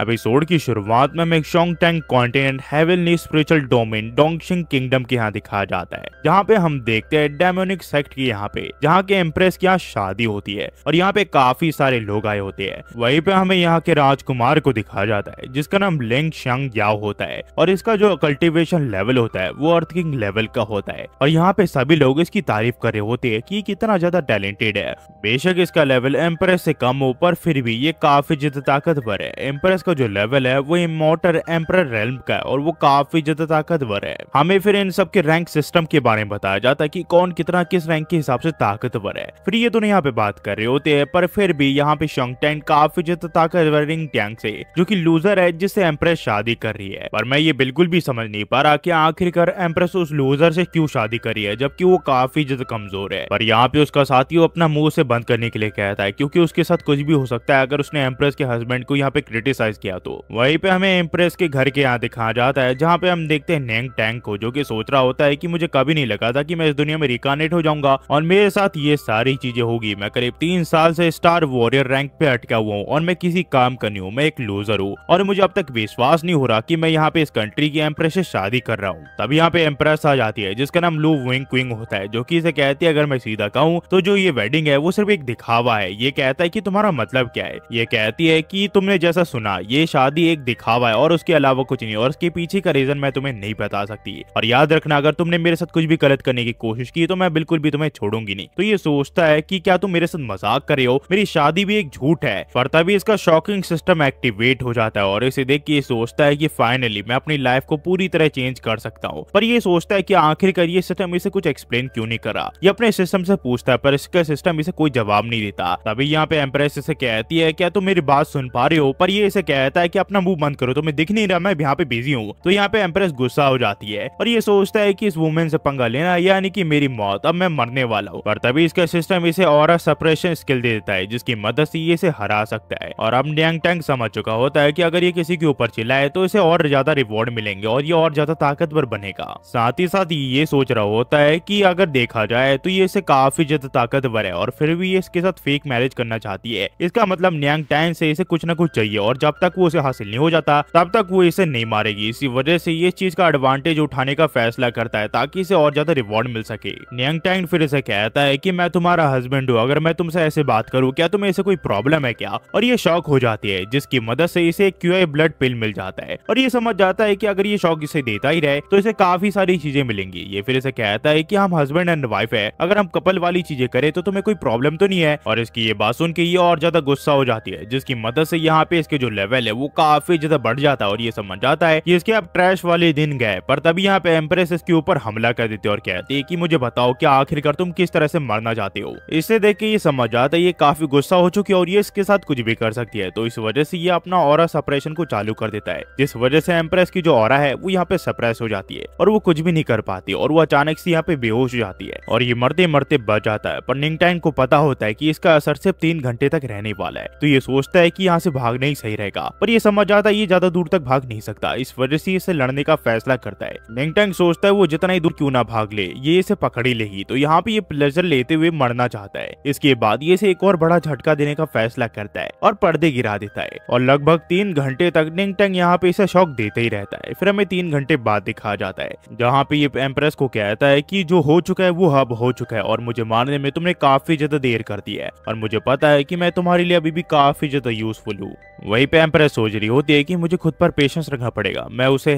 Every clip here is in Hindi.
एपिसोड की शुरुआत में मेक्शोंग टैंग कॉन्टिनेंट हेविल ने स्पिरिचुअल डोमेन डोंगशिंग किंगडम के यहाँ दिखाया जाता है जहाँ पे हम देखते हैं डेमोनिक सेक्ट की यहाँ पे जहाँ के एम्प्रेस की यहाँ शादी होती है और यहाँ पे काफी सारे लोग आए होते हैं वहीं पे हमें यहाँ के राजकुमार को दिखाया जाता है जिसका नाम लेंग शंग याव होता है और इसका जो कल्टिवेशन लेवल होता है वो अर्थकिंग लेवल का होता है और यहाँ पे सभी लोग इसकी तारीफ कर रहे होते हैं की कितना ज्यादा टैलेंटेड है बेशक इसका लेवल एम्प्रेस से कम हो पर फिर भी ये काफी जिद ताकतवर है एम्प्रेस का जो लेवल है वो इमोटर एम्पर रेलम का है और वो काफी ज्यादा ताकतवर है हमें फिर इन सबके रैंक सिस्टम के बारे में बताया जाता है कि कौन कितना किस रैंक के हिसाब से ताकतवर है फिर ये दोनों यहाँ पे बात कर रहे होते हैं पर फिर भी यहाँ पे शंगटैन काफी ज्यादा ताकतवर रिंग टैंक से जो की लूजर है जिससे एम्प्रेस शादी कर रही है पर मैं ये बिल्कुल भी समझ नहीं पा रहा की आखिरकार एम्प्रेस उस लूजर से क्यूँ शादी कर रही है जबकि वो काफी ज्यादा कमजोर है पर यहाँ पे उसका साथी अपना मुंह से बंद करने के लिए कहता है क्योंकि उसके साथ कुछ भी हो सकता है अगर उसने एम्प्रेस के हस्बैंड को यहाँ पे क्रिटिसाइज इम्प्रेस किया तो वहीं पे हमें इम्प्रेस के घर के यहाँ दिखा जाता है जहाँ पे हम देखते हैं नेंग टैंग को जो की सोच रहा होता है की मुझे कभी नहीं लगा था की मैं इस दुनिया में रिकॉनेट हो जाऊंगा और मेरे साथ ये सारी चीजें होगी मैं करीब तीन साल से स्टार वॉरियर रैंक पे अटका हुआ हूँ और मैं किसी काम का नहीं हूँ मैं एक लूजर हूँ और मुझे अब तक विश्वास नहीं हो रहा की मैं यहाँ पे इस कंट्री की एम्प्रेस ऐसी शादी कर रहा हूँ तब यहाँ पे एम्प्रेस आ जाती है जिसका नाम लू विंग क्विंग होता है जो की इसे कहती है अगर मैं सीधा कहूँ तो जो ये वेडिंग है वो सिर्फ एक दिखावा है ये कहता है की तुम्हारा मतलब क्या है ये कहती है की तुमने जैसा सुना ये शादी एक दिखावा है और उसके अलावा कुछ नहीं और उसके पीछे का रीजन मैं तुम्हें नहीं बता सकती और याद रखना अगर तुमने मेरे साथ कुछ भी गलत करने की कोशिश की तो मैं बिल्कुल भी तुम्हें छोड़ूंगी नहीं तो ये सोचता है की क्या तुम मेरे साथ मजाक करे हो मेरी शादी भी एक झूठ है पर तभी इसका शॉकिंग सिस्टम एक्टिवेट हो जाता है और इसे देख के ये सोचता है की फाइनली मैं अपनी लाइफ को पूरी तरह चेंज कर सकता हूँ पर ये सोचता है की आखिरकार ये सिस्टम इसे कुछ एक्सप्लेन क्यों नहीं करा ये अपने सिस्टम से पूछता है पर इसका सिस्टम इसे कोई जवाब नहीं देता तभी यहाँ पे एम्प्रेस इसे कहती है क्या तुम मेरी बात सुन पा रहे हो पर ये इसे कहता है कि अपना मुंह बंद करो तो मैं दिख नहीं रहा मैं यहाँ पे बिजी हूँ तो यहाँ पे एम्प्रेस गुस्सा हो जाती है और ये सोचता है की इस वुमेन से पंगा लेना यानी की मेरी मौत अब मैं मरने वाला हूँ पर तभी इसका सिस्टम इसे और सपरेशन स्किल दे देता है जिसकी मदद से ये इसे हरा सकता है और अब डेंग टैंग समझ चुका होता है की अगर ये किसी के ऊपर चिल्लाए तो इसे और ज्यादा रिवॉर्ड मिलेंगे और ये और ज्यादा ताकतवर बनेगा साथ ही साथ ये सोच रहा होता है कि अगर देखा जाए तो ये इसे काफी ज्यादा ताकतवर है और फिर भी ये इसके साथ फेक मैरिज करना चाहती है इसका मतलब न्यांग टैंग से इसे कुछ ना कुछ चाहिए और जब तक वो उसे हासिल नहीं हो जाता तब तक वो इसे नहीं मारेगी इसी वजह से ये चीज का एडवांटेज उठाने का फैसला करता है ताकि इसे और ज्यादा रिवॉर्ड मिल सके नियंग टैंग फिर इसे कहता है की मैं तुम्हारा हस्बैंड हूँ अगर मैं तुमसे ऐसे बात करूँ क्या तुम्हें इसे कोई प्रॉब्लम है क्या और ये शौक हो जाती है जिसकी मदद से इसे क्यूआई ब्लड पिल मिल जाता है और ये समझ जाता है की अगर ये शौक इसे देता ही रहे तो इसे काफी सारी चीजें मिलेंगी ये फिर इसे कहता है की हम हस्बैंड एंड वाइफ है अगर हम कपल वाली चीजें करें तो तुम्हें कोई प्रॉब्लम तो नहीं है और इसकी ये बात सुन के ये और ज्यादा गुस्सा हो जाती है जिसकी मदद से यहाँ पे इसके जो लेवल है वो काफी ज्यादा बढ़ जाता है और ये समझ जाता है इसके अब ट्रैश वाले दिन गए पर तभी यहाँ पे एम्प्रेस इसके ऊपर हमला कर देते और कहते की मुझे बताओ की आखिरकार तुम किस तरह से मरना चाहते हो इसे देख के ये समझ जाता है ये काफी गुस्सा हो चुकी है और ये इसके साथ कुछ भी कर सकती है तो इस वजह से ये अपना और सप्रेशन को चालू कर देता है जिस वजह से एम्प्रेस की जो और है वो यहाँ पे सप्रेस हो जाती है और वो कुछ भी नहीं कर पाती और वो अचानक से यहाँ पे बेहोश हो जाती है और ये मरते मरते बच जाता है पर निंगटैंग को पता होता है की इसका असर सिर्फ तीन घंटे तक रहने वाला है तो ये सोचता है की यहाँ से भागना ही सही रहेगा जाएगा पर ये समझ जाता है ये ज्यादा दूर तक भाग नहीं सकता इस वजह से इसे लड़ने का फैसला करता है नेंगटैंग सोचता है वो जितना ही दूर क्यों ना भाग ले ये इसे पकड़ी लेगी तो यहाँ पे ये प्लेजर लेते हुए मरना चाहता है इसके बाद ये इसे एक और बड़ा झटका देने का फैसला करता है और पर्दे गिरा देता है और लगभग तीन घंटे तक निंगटंग यहाँ पे इसे शौक देते ही रहता है फिर हमें तीन घंटे बाद दिखा जाता है जहाँ पे ये एम्प्रेस को कहता है की जो हो चुका है वो हब हो चुका है और मुझे मारने में तुमने काफी ज्यादा देर कर दी है और मुझे पता है की मैं तुम्हारे लिए अभी भी काफी ज्यादा यूजफुल हूँ वही पे सोच सर्जरी होती है कि मुझे खुद पर पेशेंस रखना पड़ेगा मैं उसे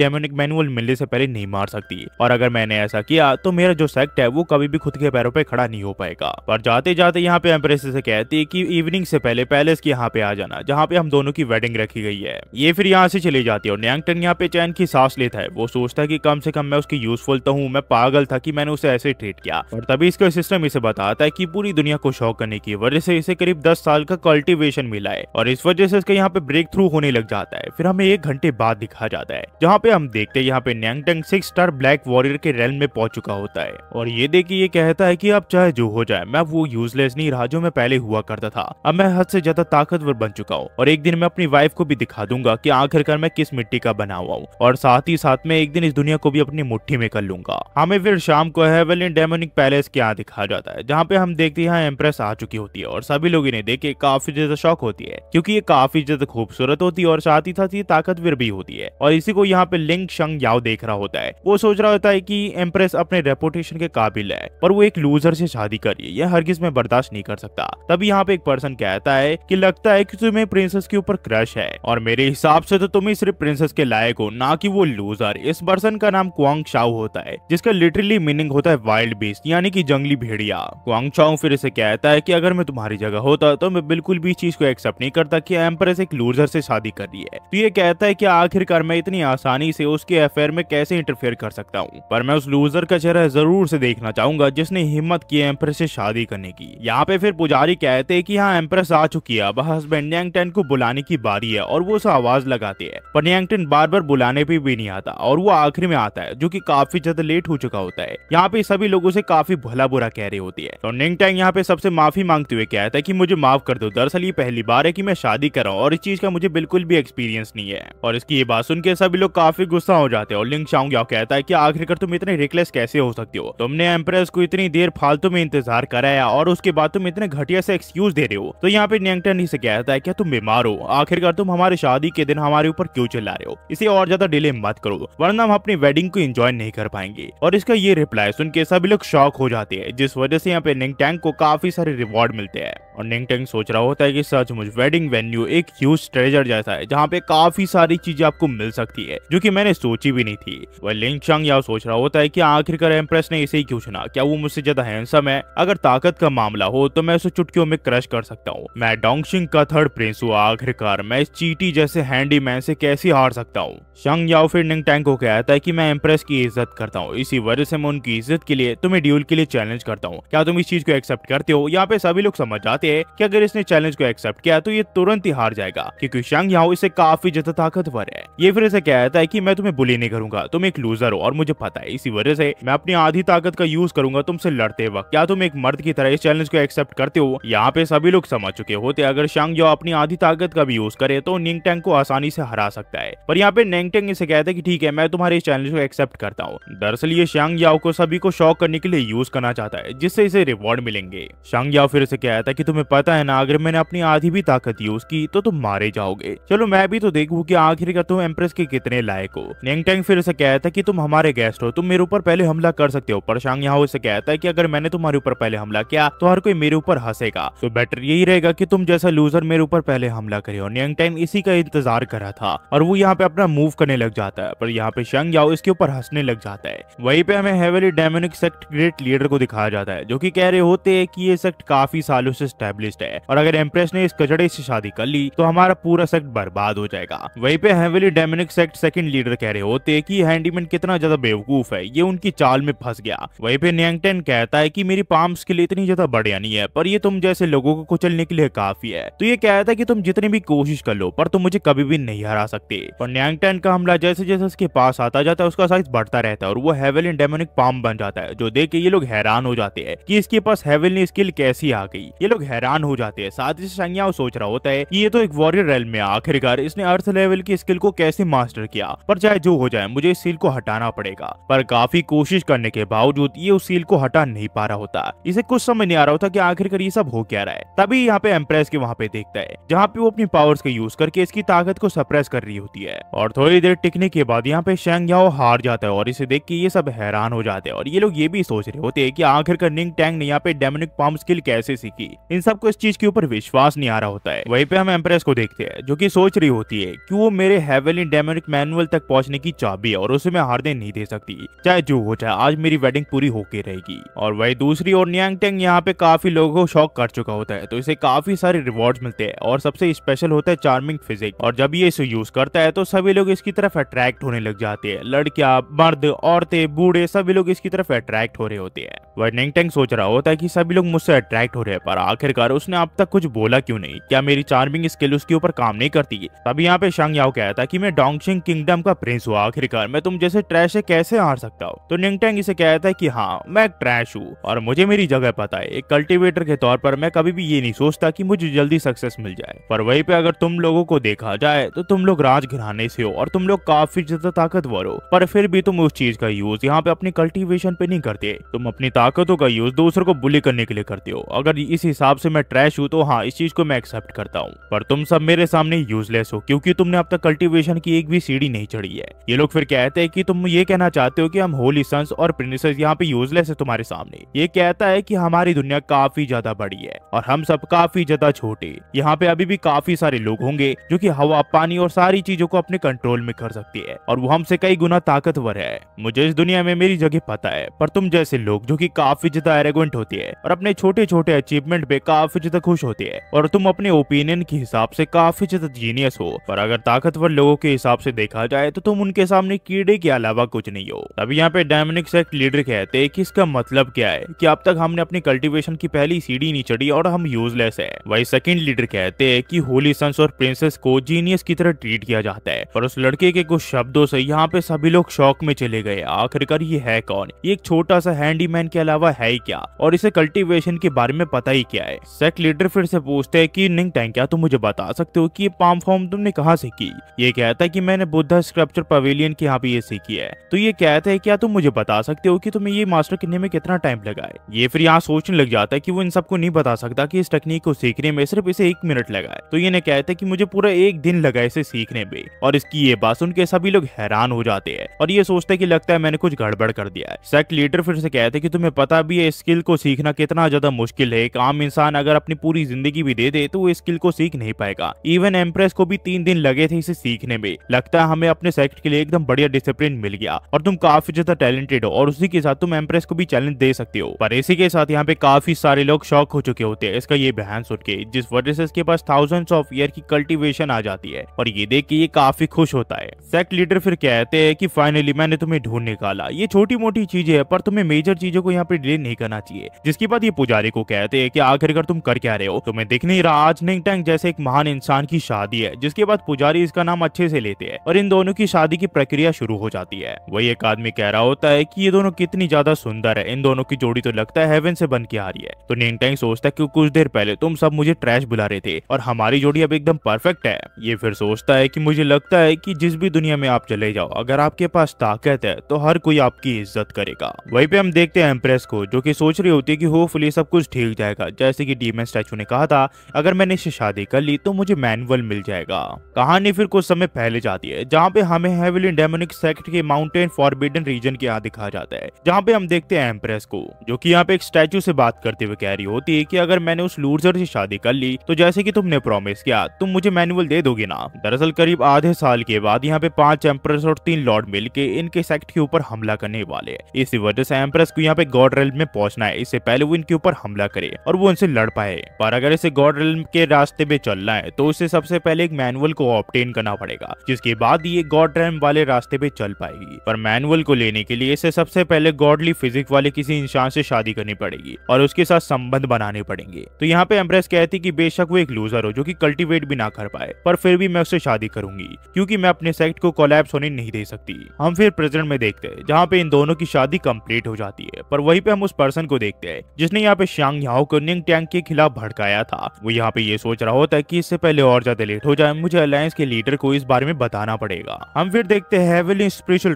डेमोनिक मैनुअल मिलने से पहले नहीं मार सकती और अगर मैंने ऐसा किया तो मेरा जो सेक्ट है वो कभी भी खुद के पैरों पर खड़ा नहीं हो पाएगा पर जाते जाते यहाँ पे एम्प्रेस से कहती है की इवनिंग से पहले पैलेस के यहाँ पे आ जाना जहाँ पे हम दोनों की वेडिंग रखी गई है ये फिर यहाँ से चली जाती है और न्यांगटन यहाँ पे चैन की सांस लेता है वो सोचता है की कम से कम मैं उसकी यूजफुल तो हूँ मैं पागल था की मैंने उसे ऐसे ट्रीट किया और तभी इसका सिस्टम इसे बताता है की पूरी दुनिया को शौक करने की वजह से इसे करीब दस साल का कल्टिवेशन मिला है और इस वजह से इसका यहाँ पे ब्रेक थ्रू होने लग जाता है फिर हमें एक घंटे बाद दिखा जाता है जहाँ पे हम देखते हैं यहाँ पे न्यांगटंग सिक्स स्टार ब्लैक वॉरियर के रेल में पहुंच चुका होता है और ये देखिए ये कहता है की अब चाहे जो हो जाए मैं वो यूजलेस नहीं रहा जो मैं पहले हुआ करता था अब मैं हद से ज्यादा ताकतवर बन चुका हूँ और एक दिन मैं अपनी वाइफ को भी दिखा दूंगा की आखिरकार मैं किस मिट्टी का बना हुआ हूँ और साथ ही साथ में एक दिन इस दुनिया को भी अपनी मुठ्ठी में कर लूंगा हमें फिर शाम को हेवेलिन डेमोनिक पैलेस के यहाँ दिखा जाता है जहाँ पे हम देखते हैं एम्प्रेस आ चुकी होती है और सभी लोग इन्हें देख के काफी ज्यादा शौक होती है क्योंकि ये काफी ज्यादा बेहद खूबसूरत होती है और साथ ही साथ ये ताकतवर भी होती है और इसी को यहाँ पे लिंग शंग याव देख रहा होता है वो सोच रहा होता है की एम्प्रेस अपने रेपुटेशन के काबिल है पर वो एक लूजर से शादी करिए हर हरगिज में बर्दाश्त नहीं कर सकता तभी यहाँ पे एक पर्सन कहता है की लगता है की तुम्हें प्रिंसेस के ऊपर क्रश है और मेरे हिसाब से तो तुम्हें सिर्फ प्रिंसेस के लायक हो ना की वो लूजर इस पर्सन का नाम क्वांग शाओ होता है जिसका लिटरली मीनिंग होता है वाइल्ड बीस्ट यानी की जंगली भेड़िया क्वांग शाओ फिर इसे कहता है कि अगर मैं तुम्हारी जगह होता तो मैं बिल्कुल भी चीज को एक्सेप्ट नहीं करता कि एम्प्रेस एक एक लूजर से शादी कर रही है तो ये कहता है कि आखिरकार मैं इतनी आसानी से उसके अफेयर में कैसे इंटरफेयर कर सकता हूँ पर मैं उस लूजर का चेहरा जरूर से देखना चाहूंगा जिसने हिम्मत की एम्प्रेस से शादी करने की यहाँ पे फिर पुजारी कहते हैं की यहाँ एम्प्रेस आ चुकी है अब हस्बैंड न्यांगटन को बुलाने की बारी है और वो उसे आवाज लगाती है पर न्यांगटन बार बार बुलाने पे भी नहीं आता और वो आखिर में आता है जो की काफी ज्यादा लेट हो चुका होता है यहाँ पे सभी लोग उसे काफी भला बुरा कह रही होती है और निंग टैंग यहाँ पे सबसे माफी मांगते हुए कहता है की मुझे माफ कर दो दरअसल ये पहली बार है की मैं शादी कर रहा हूँ और इस चीज का मुझे बिल्कुल भी एक्सपीरियंस नहीं है और इसकी ये बात सुन के सभी लोग काफी गुस्सा हो जाते हैं और लिंग शांग कहता है की आखिरकार तुम इतने रिकलेस कैसे हो सकते हो तुमने एम्प्रेस को इतनी देर फालतू में इंतजार कराया और उसके बाद तुम इतने घटिया से एक्सक्यूज दे रहे हो तो यहाँ पे न्यांगटन ही से कहता है क्या तुम बीमार हो आखिरकार तुम हमारे शादी के दिन हमारे ऊपर क्यों चिल्ला रहे हो इसे और ज्यादा डिले मत करो वरना हम अपनी वेडिंग को एंजॉय नहीं कर पाएंगे और इसका ये रिप्लाई सुन के सभी लोग शॉक हो जाते हैं जिस वजह से यहाँ पे टैंक को काफी सारे रिवॉर्ड मिलते हैं और निंग टेंग सोच रहा होता है कि सच मुझ वेडिंग वेन्यू एक ह्यूज ट्रेजर जैसा है जहाँ पे काफी सारी चीजें आपको मिल सकती है जो की मैंने सोची भी नहीं थी वह लिंग चंग सोच रहा होता है की आखिरकार एम्प्रेस ने इसे ही क्यों चुना क्या वो मुझसे ज्यादा हैंडसम है अगर ताकत का मामला हो तो मैं उसे चुटकियों में क्रश कर सकता हूँ मैं डोंगशिंग का थर्ड प्रिंस हूँ आखिरकार मैं इस चीटी जैसे हैंडी मैन से कैसे हार सकता हूँ शंग याओ फिर निंग टैंग को कहता है की मैं एम्प्रेस की इज्जत करता हूँ इसी वजह से मैं उनकी इज्जत के लिए तुम्हें ड्यूल के लिए चैलेंज करता हूँ क्या तुम इस चीज को एक्सेप्ट करते हो यहाँ पे सभी लोग समझ जाते थे कि अगर इसने चैलेंज को एक्सेप्ट किया तो ये तुरंत ही हार जाएगा क्योंकि शंग यहाँ इसे काफी ज्यादा ताकतवर है ये फिर इसे कहता है की मैं तुम्हें बुली नहीं करूंगा तुम एक लूजर हो और मुझे पता है इसी वजह से मैं अपनी आधी ताकत का यूज करूंगा तुमसे लड़ते वक्त क्या तुम एक मर्द की तरह इस चैलेंज को एक्सेप्ट करते हो यहाँ पे सभी लोग समझ चुके होते अगर शांग जो अपनी आधी ताकत का भी यूज करे तो निंगटेंग को आसानी से हरा सकता है पर यहाँ पे नेंगटेंग इसे कहते हैं कि ठीक है मैं तुम्हारे इस चैलेंज को एक्सेप्ट करता हूँ दरअसल ये शांग याओ को सभी को शौक करने के लिए यूज करना चाहता है जिससे इसे रिवॉर्ड मिलेंगे शांग याओ फिर इसे कहता है कि तुम्हें तुम्हें पता है ना अगर मैंने अपनी आधी भी ताकत यूज की तो तुम मारे जाओगे चलो मैं भी तो देखू की आखिरकार तुम एम्प्रेस के कितने लायक हो नेंगटेंग फिर से कहता है की तुम हमारे गेस्ट हो तुम मेरे ऊपर पहले हमला कर सकते हो पर शांग यहाँ उसे कहता है की अगर मैंने तुम्हारे ऊपर पहले हमला किया तो हर कोई मेरे ऊपर हंसेगा तो बेटर यही रहेगा की तुम जैसा लूजर मेरे ऊपर पहले हमला करे और नेंगटेंग इसी का इंतजार कर रहा था और वो यहाँ पे अपना मूव करने लग जाता है पर यहाँ पे शंग याओ इसके ऊपर हंसने लग जाता है वहीं पे हमें heavenly demonic sect great leader को दिखाया जाता है जो कि कह रहे होते हैं कि ये सेक्ट काफी सालों से स्टेब्लिश्ड है और अगर एम्प्रेस ने इस कचड़े से शादी कर ली तो हमारा पूरा सेक्ट बर्बाद हो जाएगा वहीं पे heavenly demonic sect second leader कह रहे होते कि हैंडीमैन कितना ज्यादा बेवकूफ है ये उनकी चाल में फंस गया वहीं पे नियंगटेन कहता है कि मेरी पाम्स के लिए इतनी ज्यादा बढ़िया नहीं है पर ये तुम जैसे लोगों को कुचलने के लिए काफी है तो ये कहता है कि तुम जितनी भी कोशिश कर लो पर तुम मुझे कभी भी नहीं हरा सकते और नियंगटेन का हमला जैसे जैसे उसके पास आता जाता है उसका साइज बढ़ता रहता है और वो हैवेली डेमोनिक पाम बन जाता है जो देख के ये लोग हैरान हो जाते हैं कि इसके पास हेवेलिन स्किल कैसी आ गई ये लोग हैरान हो जाते हैं साथ ही संज्ञाव सोच रहा होता है ये तो एक वॉरियर रेल में आखिरकार इसने अर्थ लेवल की स्किल को कैसे मास्टर किया पर चाहे जो हो जाए मुझे सील को हटाना पड़ेगा पर काफी कोशिश करने के बावजूद ये उस सील को हटा नहीं पा रहा होता इसे कुछ समझ नहीं आ रहा होता की आखिरकार ये सब हो क्या रहा है तभी यहाँ पे एम्प्रेस के वहाँ पे देखता है जहाँ पे वो अपनी पावर्स का यूज करके इसकी ताकत को सप्रेस कर रही होती है और थोड़ी देर टिकने के बाद यहाँ पे शेंग याओ हार जाता है और इसे देख के ये सब हैरान हो जाते हैं और ये लोग ये भी सोच रहे होते हैं कि आखिरकार निंग टैंग ने यहाँ पे डेमोनिक पॉम्प स्किल कैसे सीखी इन इन सबको इस चीज के ऊपर विश्वास नहीं आ रहा होता है वही पे हम एम्प्रेस को देखते हैं जो की सोच रही होती है की वो मेरे हेवेली डेमोनिक मैनुअल तक पहुँचने की चाबी है और उसे मैं दे नहीं दे सकती चाहे जो हो चाहे आज मेरी वेडिंग पूरी होके रहेगी और वही दूसरी और न्यांग टेंग यहाँ पे काफी लोगों को शौक कर चुका होता है तो इसे काफी सारे रिवॉर्ड मिलते हैं और सबसे स्पेशल होता है चार्मिंग फिजिक और जब ये इसे यूज करता है तो सभी लोग इसकी तरफ अट्रैक्ट होने लग जाते हैं लड़किया मर्द औरतें बूढ़े सभी लोग इसकी तरफ अट्रैक्ट हो रहे होते हैं वह न्यांग टेंग सोच रहा होता है की सभी लोग मुझसे अट्रैक्ट हो रहे हैं पर आखिर आखिरकार उसने अब तक कुछ बोला क्यों नहीं क्या मेरी चार्मिंग स्किल उसके ऊपर काम नहीं करती तभी यहाँ पे शांग याओ कहता कि मैं डोंगशिंग किंगडम का प्रिंस हुआ आखिरकार मैं तुम जैसे ट्रैश है कैसे हार सकता हूँ तो निंगटेंग इसे कहता है की हाँ मैं एक ट्रैश हूँ और मुझे मेरी जगह पता है एक कल्टिवेटर के तौर पर मैं कभी भी ये नहीं सोचता की मुझे जल्दी सक्सेस मिल जाए पर वही पे अगर तुम लोगों को देखा जाए तो तुम लोग राज घिराने से हो और तुम लोग काफी ज्यादा ताकतवर हो पर फिर भी तुम उस चीज का यूज यहाँ पे अपनी कल्टिवेशन पे नहीं करते तुम अपनी ताकतों का यूज दूसरों को बुली करने के लिए करते हो अगर इस हिसाब से मैं ट्रैश हूँ तो हाँ इस चीज को मैं एक्सेप्ट करता हूँ पर तुम सब मेरे सामने यूजलेस हो क्योंकि तुमने अब तक कल्टीवेशन की एक भी सीढ़ी नहीं चढ़ी है ये लोग फिर कहते हैं कि तुम ये कहना चाहते हो कि हम होली सन्स और प्रिंस यहाँ पे यूजलेस है तुम्हारे सामने ये कहता है की हमारी दुनिया काफी ज्यादा बड़ी है और हम सब काफी ज्यादा छोटे यहाँ पे अभी भी काफी सारे लोग होंगे जो की हवा पानी और सारी चीजों को अपने कंट्रोल में कर सकती है और वो हमसे कई गुना ताकतवर है मुझे इस दुनिया में मेरी जगह पता है पर तुम जैसे लोग जो की काफी ज्यादा एरेगेंट होती है और अपने छोटे छोटे अचीवमेंट पे काफी ज्यादा खुश होती है और तुम अपने ओपिनियन के हिसाब से काफी ज्यादा जीनियस हो पर अगर ताकतवर लोगों के हिसाब से देखा जाए तो तुम उनके सामने कीड़े के अलावा कुछ नहीं हो तब यहाँ पे डायमिक एक लीडर कहते हैं की इसका मतलब क्या है की अब तक हमने अपनी कल्टिवेशन की पहली सीढ़ी नहीं चढ़ी और हम यूजलेस है वही सेकेंड लीडर कहते हैं की होली सन्स और प्रिंसेस को जीनियस की तरह ट्रीट किया जाता है पर उस लड़के के कुछ शब्दों से यहाँ पे सभी लोग शौक में चले गए आखिरकार ये है कौन ये एक छोटा सा हैंडीमैन के अलावा है ही क्या और इसे कल्टीवेशन के बारे में पता ही क्या है सेक लीडर फिर से पूछते हैं कि निंग टैंग क्या तुम मुझे बता सकते हो कि ये पाम फॉर्म तुमने कहाँ से की ये कहता है कि मैंने बुद्धा स्क्रप्चर पवेलियन के यहाँ पे ये सीखी है तो ये कहता है क्या तुम तो मुझे बता सकते हो कि तुम्हें ये मास्टर करने में कितना टाइम लगा है ये फिर यहाँ सोचने लग जाता है की वो इन सबको नहीं बता सकता की इस टेक्निक को सीखने में सिर्फ इसे एक मिनट लगा है तो ये ने कहता है की मुझे पूरा एक दिन लगा इसे सीखने में और इसकी ये बात सुन के सभी लोग हैरान हो जाते हैं और ये सोचते की लगता है मैंने कुछ गड़बड़ कर दिया है सेक लीडर फिर से कहते की तुम्हें पता भी है स्किल को सीखना कितना ज्यादा मुश्किल है एक आम इंसान इंसान अगर अपनी पूरी जिंदगी भी दे दे तो वो स्किल को सीख नहीं पाएगा इवन एम्प्रेस को भी तीन दिन लगे थे इसे सीखने में लगता है हमें अपने सेक्ट के लिए एकदम बढ़िया डिसिप्लिन मिल गया और तुम काफी ज्यादा टैलेंटेड हो और उसी के साथ तुम एम्प्रेस को भी चैलेंज दे सकते हो पर इसी के साथ यहाँ पे काफी सारे लोग शौक हो चुके होते हैं इसका ये बहन सुन के जिस वजह से इसके पास थाउजेंड ऑफ ईयर की कल्टिवेशन आ जाती है और ये देख के ये काफी खुश होता है सेक्ट लीडर फिर कहते हैं की फाइनली मैंने तुम्हें ढूंढ निकाला ये छोटी मोटी चीजें है पर तुम्हें मेजर चीजों को यहाँ पे डिले नहीं करना चाहिए जिसके बाद ये पुजारी को कहते हैं की आखिर आखिरकार तुम कर क्या रहे हो तुम्हें तो दिख नहीं रहा आज निंग टैंग जैसे एक महान इंसान की शादी है जिसके बाद पुजारी इसका नाम अच्छे से लेते हैं और इन दोनों की शादी की प्रक्रिया शुरू हो जाती है वही एक आदमी कह रहा होता है की ये दोनों कितनी ज्यादा सुंदर है इन दोनों की जोड़ी तो लगता है हेवन से बन के आ रही है तो निंग टैंग सोचता है की कुछ देर पहले तुम सब मुझे ट्रैश बुला रहे थे और हमारी जोड़ी अब एकदम परफेक्ट है ये फिर सोचता है की मुझे लगता है की जिस भी दुनिया में आप चले जाओ अगर आपके पास ताकत है तो हर कोई आपकी इज्जत करेगा वही पे हम देखते हैं एम्प्रेस को जो की सोच रही होती है की होपफुली सब कुछ ठीक जाएगा जैसे जैसे कि डीमन स्टैचू ने कहा था अगर मैंने इसे शादी कर ली तो मुझे मैनुअल मिल जाएगा कहानी फिर कुछ समय पहले जाती है जहाँ पे हमें डेमोनिक सेक्ट के माउंटेन फॉरबिडन रीजन के यहाँ दिखा जाता है जहाँ पे हम देखते हैं एम्प्रेस को जो की यहाँ पे एक स्टैचू से बात करते हुए कह रही होती है की अगर मैंने उस लूजर से शादी कर ली तो जैसे की तुमने प्रोमिस किया तुम मुझे मैनुअल दे दोगे ना दरअसल करीब आधे साल के बाद यहाँ पे पांच एम्प्रेस और तीन लॉर्ड मिल के इनके सेक्ट के ऊपर हमला करने वाले इसी वजह से एम्प्रेस को यहाँ पे गॉड रेल में पहुंचना है इससे पहले वो इनके ऊपर हमला करे और वो उनसे लड़ पाए पर अगर इसे गॉड रिल्म के रास्ते में चलना है तो उसे सबसे पहले एक मैनुअल को ऑप्टेन करना पड़ेगा जिसके बाद ये गॉड रैम वाले रास्ते पे चल पाएगी पर मैनुअल को लेने के लिए इसे सबसे पहले गॉडली फिजिक वाले किसी इंसान से शादी करनी पड़ेगी और उसके साथ संबंध बनाने पड़ेंगे तो यहाँ पे एम्प्रेस कहती की बेशक वो एक लूजर हो जो की कल्टिवेट भी ना कर पाए पर फिर भी मैं उससे शादी करूंगी क्यूँकी मैं अपने सेक्ट को कोलेप्स होने नहीं दे सकती हम फिर प्रेजेंट में देखते हैं जहाँ पे इन दोनों की शादी कम्प्लीट हो जाती है पर वही पे हम उस पर्सन को देखते हैं जिसने यहाँ पे शांग को निंग टैंक के खिलाफ भड़काया था वो यहाँ पे ये सोच रहा होता है की इससे पहले और ज्यादा लेट हो जाए मुझे अलायंस के लीडर को इस बारे में बताना पड़ेगा हम फिर देखते हैं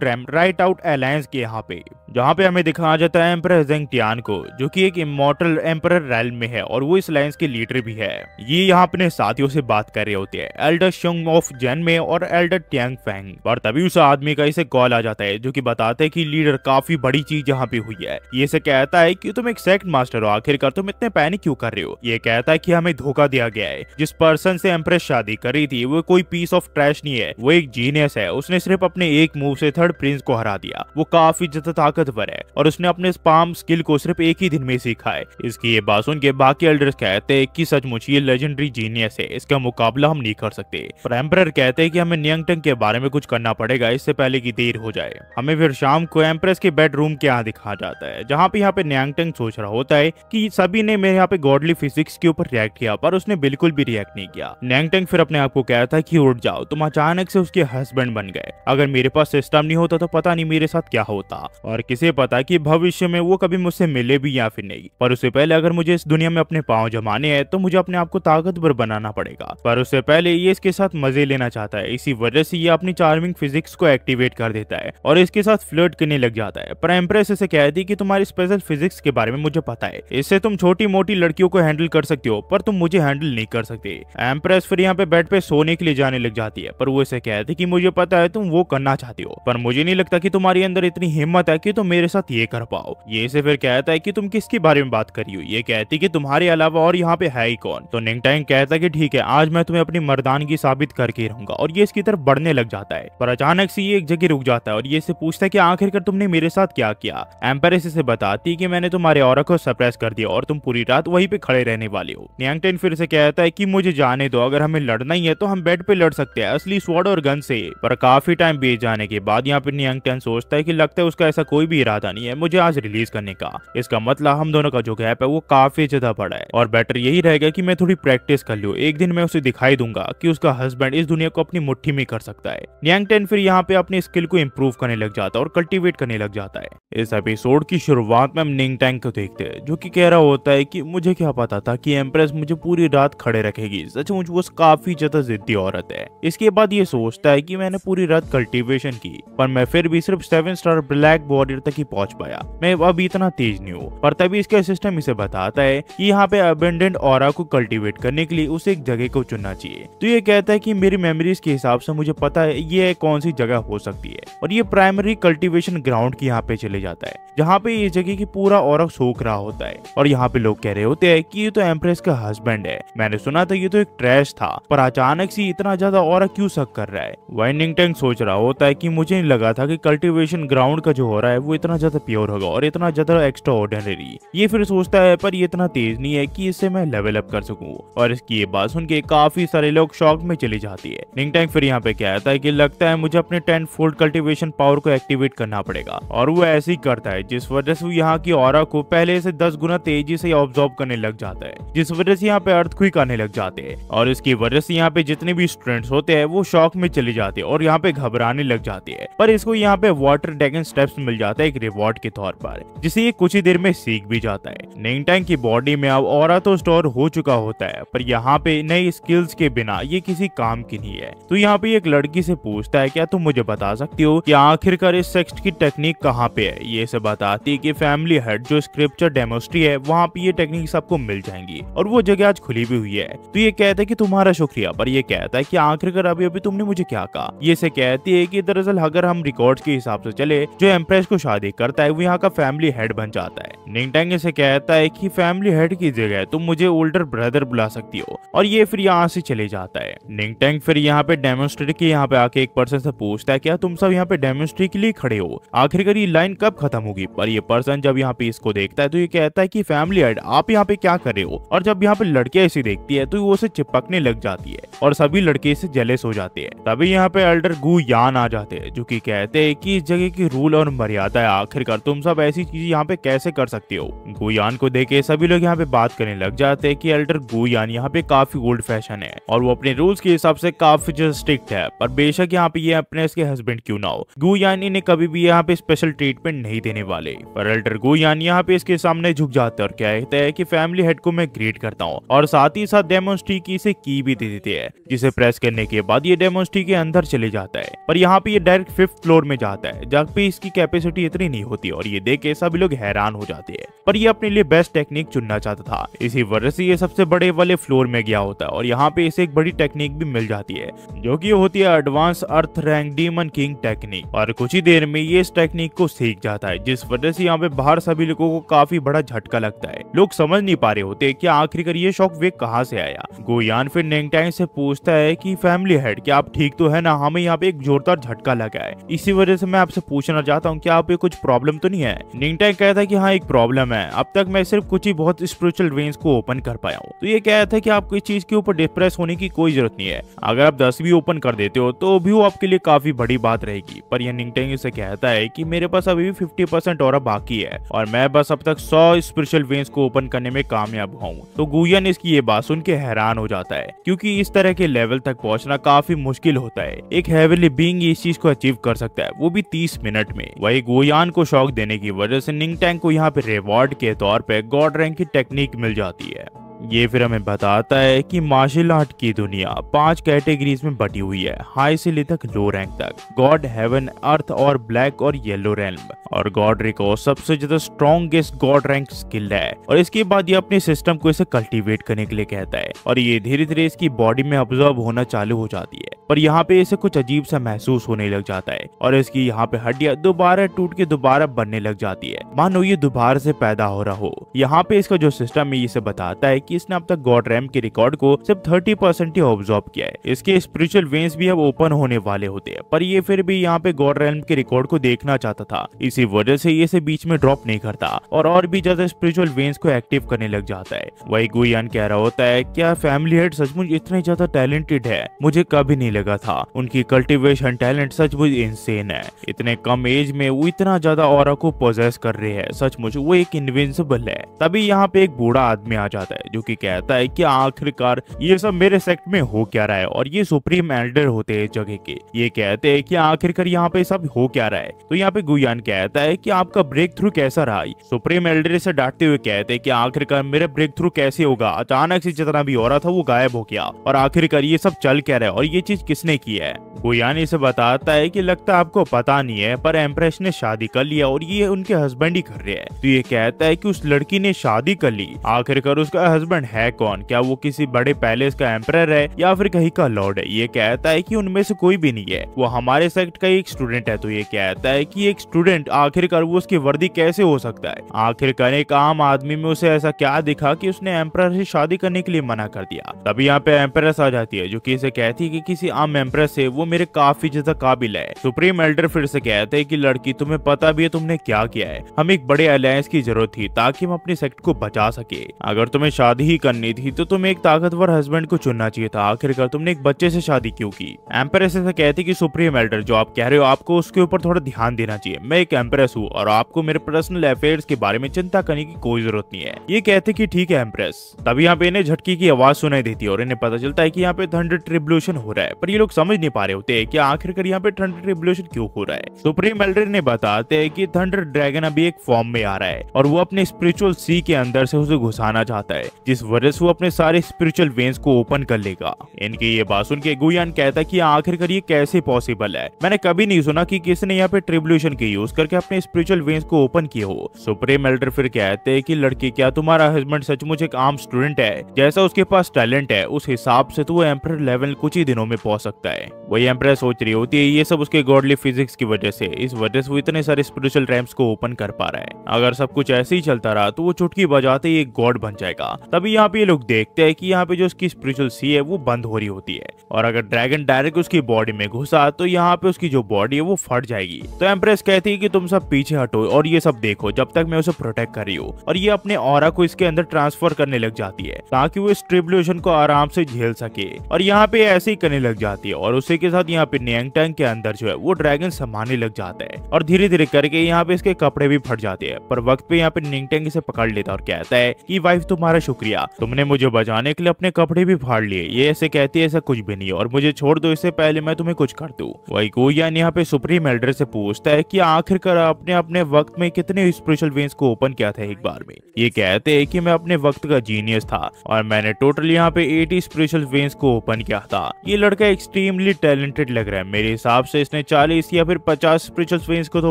रैम राइट आउट अलायंस के यहाँ पे जहाँ पे हमें दिखाया जाता है एम्पर जेंगटियान को जो कि एक इमोटल एम्पर रैल में है और वो इस अलायंस के लीडर भी है ये यहाँ अपने साथियों से बात कर रहे होते हैं एल्डर शुंग ऑफ जैन में और एल्डर टैंग फैंग और तभी उस आदमी का इसे कॉल आ जाता है जो की बताते हैं की लीडर काफी बड़ी चीज यहाँ पे हुई है ये से कहता है की तुम एक सेक्ट मास्टर हो आखिरकार तुम इतने पैनिक क्यों क्यों कर रहे हो ये कहता है कि हमें धोखा दिया गया है जिस पर्सन से एम्प्रेस शादी करी थी वो कोई पीस ऑफ ट्रैश नहीं है वो एक जीनियस है उसने सिर्फ अपने एक मूव से थर्ड प्रिंस को हरा दिया वो काफी ज्यादा ताकतवर है और उसने अपने स्पाम स्किल को सिर्फ एक ही दिन में सीखा है इसकी ये बात सुन के बाकी एल्डर्स कहते हैं कि सचमुच ये लेजेंडरी जीनियस है इसका मुकाबला हम नहीं कर सकते पर एम्पर कहते हैं कि हमें नियंगटंग के बारे में कुछ करना पड़ेगा इससे पहले की देर हो जाए हमें फिर शाम को एम्प्रेस के बेडरूम के यहाँ दिखा जाता है जहाँ पे यहाँ पे न्यांगटंग सोच रहा होता है की सभी ने मेरे यहाँ पे गॉडली फिजिक्स के ऊपर रिएक्ट किया पर उसने बिल्कुल भी रिएक्ट नहीं किया नैंगटेंग फिर अपने आप को कह रहा था की उठ जाओ तुम अचानक से उसके हस्बैंड बन गए अगर मेरे पास सिस्टम नहीं होता तो पता नहीं मेरे साथ क्या होता और किसे पता की भविष्य में वो कभी मुझसे मिले भी या फिर नहीं पर उससे पहले अगर मुझे इस दुनिया में अपने पाँव जमाने हैं तो मुझे अपने आप को ताकतवर बनाना पड़ेगा पर उससे पहले ये इसके साथ मजे लेना चाहता है इसी वजह से ये अपनी चार्मिंग फिजिक्स को एक्टिवेट कर देता है और इसके साथ फ्लर्ट करने लग जाता है पर एम्प्रेस इसे कहती है कि तुम्हारी स्पेशल फिजिक्स के बारे में मुझे पता है इससे तुम छोटी मोटी लड़की लड़कियों को हैंडल कर सकते हो पर तुम मुझे हैंडल नहीं कर सकते एम्प्रेस फिर यहाँ पे बेड पे सोने के लिए जाने लग जाती है पर वो इसे कहते की मुझे पता है तुम वो करना चाहते हो पर मुझे नहीं लगता की तुम्हारे अंदर इतनी हिम्मत है की तुम मेरे साथ ये कर पाओ ये इसे फिर कहता है की तुम किसके बारे में बात करी हो ये कहती की तुम्हारे अलावा और यहाँ पे है ही कौन तो निंगटैंग कहता की ठीक है आज मैं तुम्हें अपनी मर्दानगी साबित करके रहूंगा और ये इसकी तरफ बढ़ने लग जाता है पर अचानक से ये एक जगह रुक जाता है और ये इसे पूछता है की आखिरकार तुमने मेरे साथ क्या किया एम्पेरेस इसे बताती की मैंने तुम्हारे और को सप्रेस कर दिया और तुम पूरी रात वही वहीं पे खड़े रहने वाले हो न्यांगटेन फिर से कहता है कि मुझे जाने दो अगर हमें लड़ना ही है तो हम बेड पे लड़ सकते हैं असली स्वाड और गन से पर काफी टाइम बीत जाने के बाद यहाँ पे न्यांगटेन सोचता है की लगता है उसका ऐसा कोई भी इरादा नहीं है मुझे आज रिलीज करने का इसका मतलब हम दोनों का जो गैप है वो काफी ज्यादा बड़ा है और बेटर यही रहेगा की मैं थोड़ी प्रैक्टिस कर लू एक दिन मैं उसे दिखाई दूंगा की उसका हस्बैंड इस दुनिया को अपनी मुठ्ठी में कर सकता है न्यांगटेन फिर यहाँ पे अपने स्किल को इम्प्रूव करने लग जाता और कल्टीवेट करने लग जाता है इस एपिसोड की शुरुआत में हम निंग टैंक को देखते हैं जो कि कह रहा होता है कि मुझे मुझे क्या पता था कि एम्प्रेस मुझे पूरी रात खड़े रखेगी सचमुच वो काफी ज्यादा जिद्दी औरत है इसके बाद ये सोचता है कि मैंने पूरी रात कल्टीवेशन की पर मैं फिर भी सिर्फ सेवन स्टार ब्लैक बॉर्डर तक ही पहुंच पाया मैं अब इतना तेज नहीं हूँ पर तभी इसका सिस्टम इसे बताता है की यहाँ पे अबेंडेंट और को कल्टिवेट करने के लिए उसे एक जगह को चुनना चाहिए तो ये कहता है की मेरी मेमोरीज के हिसाब से मुझे पता है ये कौन सी जगह हो सकती है और ये प्राइमरी कल्टिवेशन ग्राउंड की यहाँ पे चले जाता है जहाँ पे ये जगह की पूरा औरक सोख रहा होता है और यहाँ पे लोग कह रहे होते हैं कि ये तो एम्प्रेस का हस्बैंड है मैंने सुना था ये तो एक ट्रैश था पर अचानक से इतना ज्यादा औरक क्यों शक कर रहा है वाइनिंग टैंक सोच रहा होता है की मुझे नहीं लगा था की कल्टिवेशन ग्राउंड का जो हो रहा है वो इतना ज्यादा प्योर होगा और इतना ज्यादा एक्स्ट्रा ऑर्डिनरी ये फिर सोचता है पर ये इतना तेज नहीं है की इससे मैं लेवल अप कर सकूँ और इसकी ये बात सुन के काफी सारे लोग शॉक में चली जाती है टैंक फिर यहाँ पे कहता है की लगता है मुझे अपने टेंट फोल्ड कल्टिवेशन पावर को एक्टिवेट करना पड़ेगा और वो ऐसे ही करता है जिस वजह से यहाँ की और को पहले से दस गुना तेजी से ऑब्जॉर्व करने लग जाता है जिस वजह से यहाँ पे अर्थ आने लग जाते हैं और इसकी वजह से यहाँ पे जितने भी स्टूडेंट्स होते हैं वो शॉक में चले जाते हैं और यहाँ पे घबराने लग जाते हैं पर इसको यहाँ पे वाटर डेगन स्टेप्स मिल जाता है एक रिवॉर्ड के तौर पर जिसे ये कुछ ही देर में सीख भी जाता है टैंक की बॉडी में अब और तो स्टोर हो चुका होता है पर यहाँ पे नई स्किल्स के बिना ये किसी काम की नहीं है तो यहाँ पे एक लड़की से पूछता है क्या तुम मुझे बता सकती हो कि आखिरकार इस सेक्स की टेक्निक कहाँ पे है ये सब बताती की फैमिली हट जो स्क्रिप्चर डेमोस्ट्री है वहाँ पे ये टेक्निक आपको मिल जाएंगी और वो जगह आज खुली भी हुई है तो ये कहता है की तुम्हारा शुक्रिया पर ये कहता है की आखिरकार अभी अभी तुमने मुझे क्या कहा ये से कहती है की दरअसल अगर हम रिकॉर्ड के हिसाब से चले जो एम्प्रेस को शादी करता है वो यहाँ का फैमिली हेड बन जाता है निंगटेंग इसे कहता है की फैमिली हेड की जगह तुम मुझे ओल्डर ब्रदर बुला सकती हो और ये फिर यहाँ से चले जाता है निंगटेंग फिर यहाँ पे डेमोस्ट्रेट के यहाँ पे आके एक पर्सन से पूछता है क्या तुम सब यहाँ पे डेमोस्ट्री के लिए खड़े हो आखिरकार ये लाइन कब खत्म होगी होगी पर ये पर्सन जब यहाँ पे इसको देखता है तो ये कहता है कि फैमिली हेड आप यहाँ पे क्या कर रहे हो और जब यहाँ पे लड़कियां इसे देखती है तो वो उसे चिपकने लग जाती है और सभी लड़के इसे जेलेस हो जाते हैं तभी यहाँ पे एल्डर गु यान आ जाते हैं जो की कहते हैं की इस जगह की रूल और मर्यादा है आखिरकार तुम सब ऐसी चीज यहाँ पे कैसे कर सकते हो गुयान को देखे सभी लोग यहाँ पे बात करने लग जाते हैं कि एल्डर गुयान यहाँ पे काफी ओल्ड फैशन है और वो अपने रूल्स के हिसाब से काफी जो स्ट्रिक्ट है पर बेशक यहाँ पे ये अपने इसके हस्बैंड क्यों ना हो गुयान इन्हें कभी भी यहाँ पे स्पेशल ट्रीटमेंट नहीं देने वाला वाले पर अल्टर को यान यहाँ पे इसके सामने झुक जाते और कहते हैं की फैमिली हेड को मैं ग्रीट करता हूँ और साथ ही साथ डेमोस्ट्री की इसे की भी दे देते हैं जिसे प्रेस करने के बाद ये डेमोस्ट्री के अंदर चले जाता है पर यहाँ पे ये डायरेक्ट फिफ्थ फ्लोर में जाता है जहाँ पे इसकी कैपेसिटी इतनी नहीं होती और ये देख के सभी लोग हैरान हो जाते हैं पर ये अपने लिए बेस्ट टेक्निक चुनना चाहता था इसी वजह से ये सबसे बड़े वाले फ्लोर में गया होता है और यहाँ पे इसे एक बड़ी टेक्निक भी मिल जाती है जो की होती है advance earth rank demon king technique और कुछ ही देर में ये इस टेक्निक को सीख जाता है जिस वजह से यहाँ पे बाहर सभी लोगों को काफी बड़ा झटका लगता है लोग समझ नहीं पा रहे होते कि आखिरकार ये शौक वेग कहाँ से आया गोयान फिर नेंगटैंग से पूछता है कि फैमिली हेड क्या आप ठीक तो है ना हमें यहाँ पे एक जोरदार झटका लगा है इसी वजह से मैं आपसे पूछना चाहता हूँ की आप कुछ प्रॉब्लम तो नहीं है नेंगटैंग कहता है की हाँ एक प्रॉब्लम है अब तक मैं सिर्फ कुछ ही बहुत स्पिरिचुअल वेन्स को ओपन कर पाया हूँ तो ये कहता है की आपको इस चीज के ऊपर डिप्रेस होने की कोई जरूरत नहीं है अगर आप दस भी ओपन कर देते हो तो भी वो आपके लिए काफी बड़ी बात रहेगी पर यह निंगटैंग उसे कहता है की मेरे पास अभी भी फिफ्टी परसेंट और बाकी है और मैं बस अब तक सौ स्पिरिचुअल वेन्स को ओपन करने में कामयाब हूँ तो गुयन इसकी ये बात सुन के हैरान हो जाता है क्यूँकी इस तरह के लेवल तक पहुँचना काफी मुश्किल होता है एक हैवेली बींग इस चीज को अचीव कर सकता है वो भी तीस मिनट में वही गुयान को शौक देने की वजह से निंग टैंक को यहाँ पे रिवॉर्ड के तौर पे गॉड रैंक की टेक्निक मिल जाती है ये फिर हमें बताता है कि मार्शल आर्ट की दुनिया पांच कैटेगरीज में बटी हुई है हाई से ले तक लो रैंक तक गॉड हेवन अर्थ और ब्लैक और येलो रैंक और गॉड रिको सबसे ज्यादा स्ट्रॉन्गेस्ट गॉड रैंक स्किल है और इसके बाद ये अपने सिस्टम को इसे कल्टीवेट करने के लिए कहता है और ये धीरे धीरे इसकी बॉडी में ऑब्जर्व होना चालू हो जाती है पर यहाँ पे इसे कुछ अजीब सा महसूस होने लग जाता है और इसकी यहाँ पे हड्डियाँ दोबारा टूट के दोबारा बनने लग जाती है मानो ये दोबारा से पैदा हो रहा हो यहाँ पे इसका जो सिस्टम है इसे बताता है कि की इसने अब तक गॉड रैम के रिकॉर्ड को सिर्फ थर्टी परसेंट ही ऑब्जॉर्व किया है इसके स्पिरिचुअल वेन्स भी अब ओपन होने वाले होते हैं पर ये फिर भी यहाँ पे गॉड रैम के रिकॉर्ड को देखना चाहता था इसी वजह से ये इसे बीच में ड्रॉप नहीं करता और और भी ज्यादा स्पिरिचुअल वेन्स को एक्टिव करने लग जाता है वही गुयान कह रहा होता है क्या फैमिली हेड सचमुच इतने ज्यादा टैलेंटेड है मुझे कभी नहीं लगा था उनकी कल्टिवेशन टैलेंट सचमुच इंसेन है इतने कम एज में वो इतना ज्यादा और को पोजेस कर रहे हैं सचमुच वो एक इनविंसिबल है तभी यहाँ पे एक बूढ़ा आदमी आ जाता है जो चूंकि कहता है कि आखिरकार ये सब मेरे सेक्ट में हो क्या रहा है और ये सुप्रीम एल्डर होते हैं जगह के ये कहते हैं कि आखिरकार यहाँ पे सब हो क्या रहा है तो यहाँ पे गुयान कहता है कि आपका ब्रेक थ्रू कैसा रहा सुप्रीम एल्डर से डांटते हुए कहते हैं कि आखिरकार मेरा ब्रेक थ्रू कैसे होगा अचानक से जितना भी हो रहा था वो गायब हो गया और आखिरकार ये सब चल क्या रहा है और ये चीज किसने की है गुयान इसे बताता है की लगता आपको पता नहीं है पर एम्प्रेस ने शादी कर लिया और ये उनके हस्बैंड ही कर रहे हैं तो ये कहता है की उस लड़की ने शादी कर ली आखिरकार उसका हस्बैंड है कौन क्या वो किसी बड़े पैलेस का एम्पर है या फिर कहीं का लॉर्ड है ये कहता है की उनमें से कोई भी नहीं है वो हमारे सेक्ट का एक स्टूडेंट है तो ये कहता है की एक स्टूडेंट आखिरकार वो उसकी वर्दी कैसे हो सकता है आखिरकार एक आम आदमी में उसे ऐसा क्या दिखा की उसने एम्पर से शादी करने के लिए मना कर दिया तभी यहाँ पे एम्प्रेस आ जाती है जो कि इसे कहती है कि किसी आम एम्प्रेस से वो मेरे काफी ज्यादा काबिल है सुप्रीम एल्डर फिर से कहते हैं कि लड़की तुम्हें पता भी है तुमने क्या किया है हम एक बड़े अलायंस की जरूरत थी ताकि हम अपने सेक्ट को बचा सके अगर तुम्हें शादी शादी ही करनी थी तो तुम्हें एक ताकतवर हस्बैंड को चुनना चाहिए था आखिरकार तुमने एक बच्चे से शादी क्यों की एम्प्रेस ऐसा कहती कि सुप्रीम एल्डर जो आप कह रहे हो आपको उसके ऊपर थोड़ा ध्यान देना चाहिए मैं एक एम्प्रेस हूँ और आपको मेरे पर्सनल अफेयर के बारे में चिंता करने की कोई जरूरत नहीं है ये कहते की ठीक है एम्प्रेस तभी यहाँ पे इन्हें झटकी की आवाज सुनाई देती है और इन्हें पता चलता है की यहाँ पे थंडर ट्रिब्यूशन हो रहा है पर ये लोग समझ नहीं पा रहे होते की आखिरकार यहाँ पे थंडर ट्रिब्यूशन क्यों हो रहा है सुप्रीम एल्डर ने बताते है की थंडर ड्रैगन अभी एक फॉर्म में आ रहा है और वो अपने स्पिरिचुअल सी के अंदर से उसे घुसाना चाहता है जिस वजह से वो अपने सारे स्पिरिचुअल वेन्स को ओपन कर लेगा इनकी ये बात सुन के गुयान कहता है की आखिरकार ये कैसे पॉसिबल है मैंने कभी नहीं सुना की किसी ने यहाँ पे ट्रिब्यूशन के यूज करके अपने स्पिरिचुअल वेन्स को ओपन किए हो सुप्रीम एल्डर फिर कहते हैं की लड़की क्या तुम्हारा हस्बैंड सचमुच एक आम स्टूडेंट है जैसा उसके पास टैलेंट है उस हिसाब से तो वो एम्पर लेवल कुछ ही दिनों में पहुंच सकता है वही एम्प्रेस सोच रही होती है ये सब उसके गॉडली फिजिक्स की वजह से इस वजह से वो इतने सारे स्पिरिचुअल रैम्स को ओपन कर पा रहा है अगर सब कुछ ऐसे ही चलता रहा तो वो चुटकी बजाते ही एक गॉड बन जाएगा तभी यहाँ पे ये लोग देखते हैं कि यहाँ पे जो उसकी स्पिरिचुअल सी है वो बंद हो रही होती है और अगर ड्रैगन डायरेक्ट उसकी बॉडी में घुसा तो यहाँ पे उसकी जो बॉडी है वो फट जाएगी तो एम्प्रेस कहती है कि तुम सब पीछे हटो और ये सब देखो जब तक मैं उसे प्रोटेक्ट कर रही हूँ और ये अपने और को इसके अंदर ट्रांसफर करने लग जाती है ताकि वो इस ट्रिबुलेशन को आराम से झेल सके और यहाँ पे ऐसे ही करने लग जाती है और उसी के साथ यहाँ पे नियंग टैंग के अंदर जो है वो ड्रैगन समाने लग जाता है और धीरे धीरे करके यहाँ पे इसके कपड़े भी फट जाते हैं पर वक्त पे यहाँ पे नियंग टैंग इसे पकड़ लेता और कहता है की वाइफ तुम्हारा शुक्र शुक्रिया तुमने मुझे बचाने के लिए अपने कपड़े भी फाड़ लिए ये ऐसे कहती है ऐसा कुछ भी नहीं और मुझे छोड़ दो इससे पहले मैं तुम्हें कुछ कर दू वही कोयान यहाँ पे सुप्रीम एल्डर से पूछता है की आखिरकार आपने अपने वक्त में कितने स्पेशल वेन्स को ओपन किया था एक बार में ये कहते है की मैं अपने वक्त का जीनियस था और मैंने टोटल यहाँ पे एटी स्पेशल वेन्स को ओपन किया था ये लड़का एक्सट्रीमली टैलेंटेड लग रहा है मेरे हिसाब से इसने चालीस या फिर पचास स्पिरिचुअल वेन्स को तो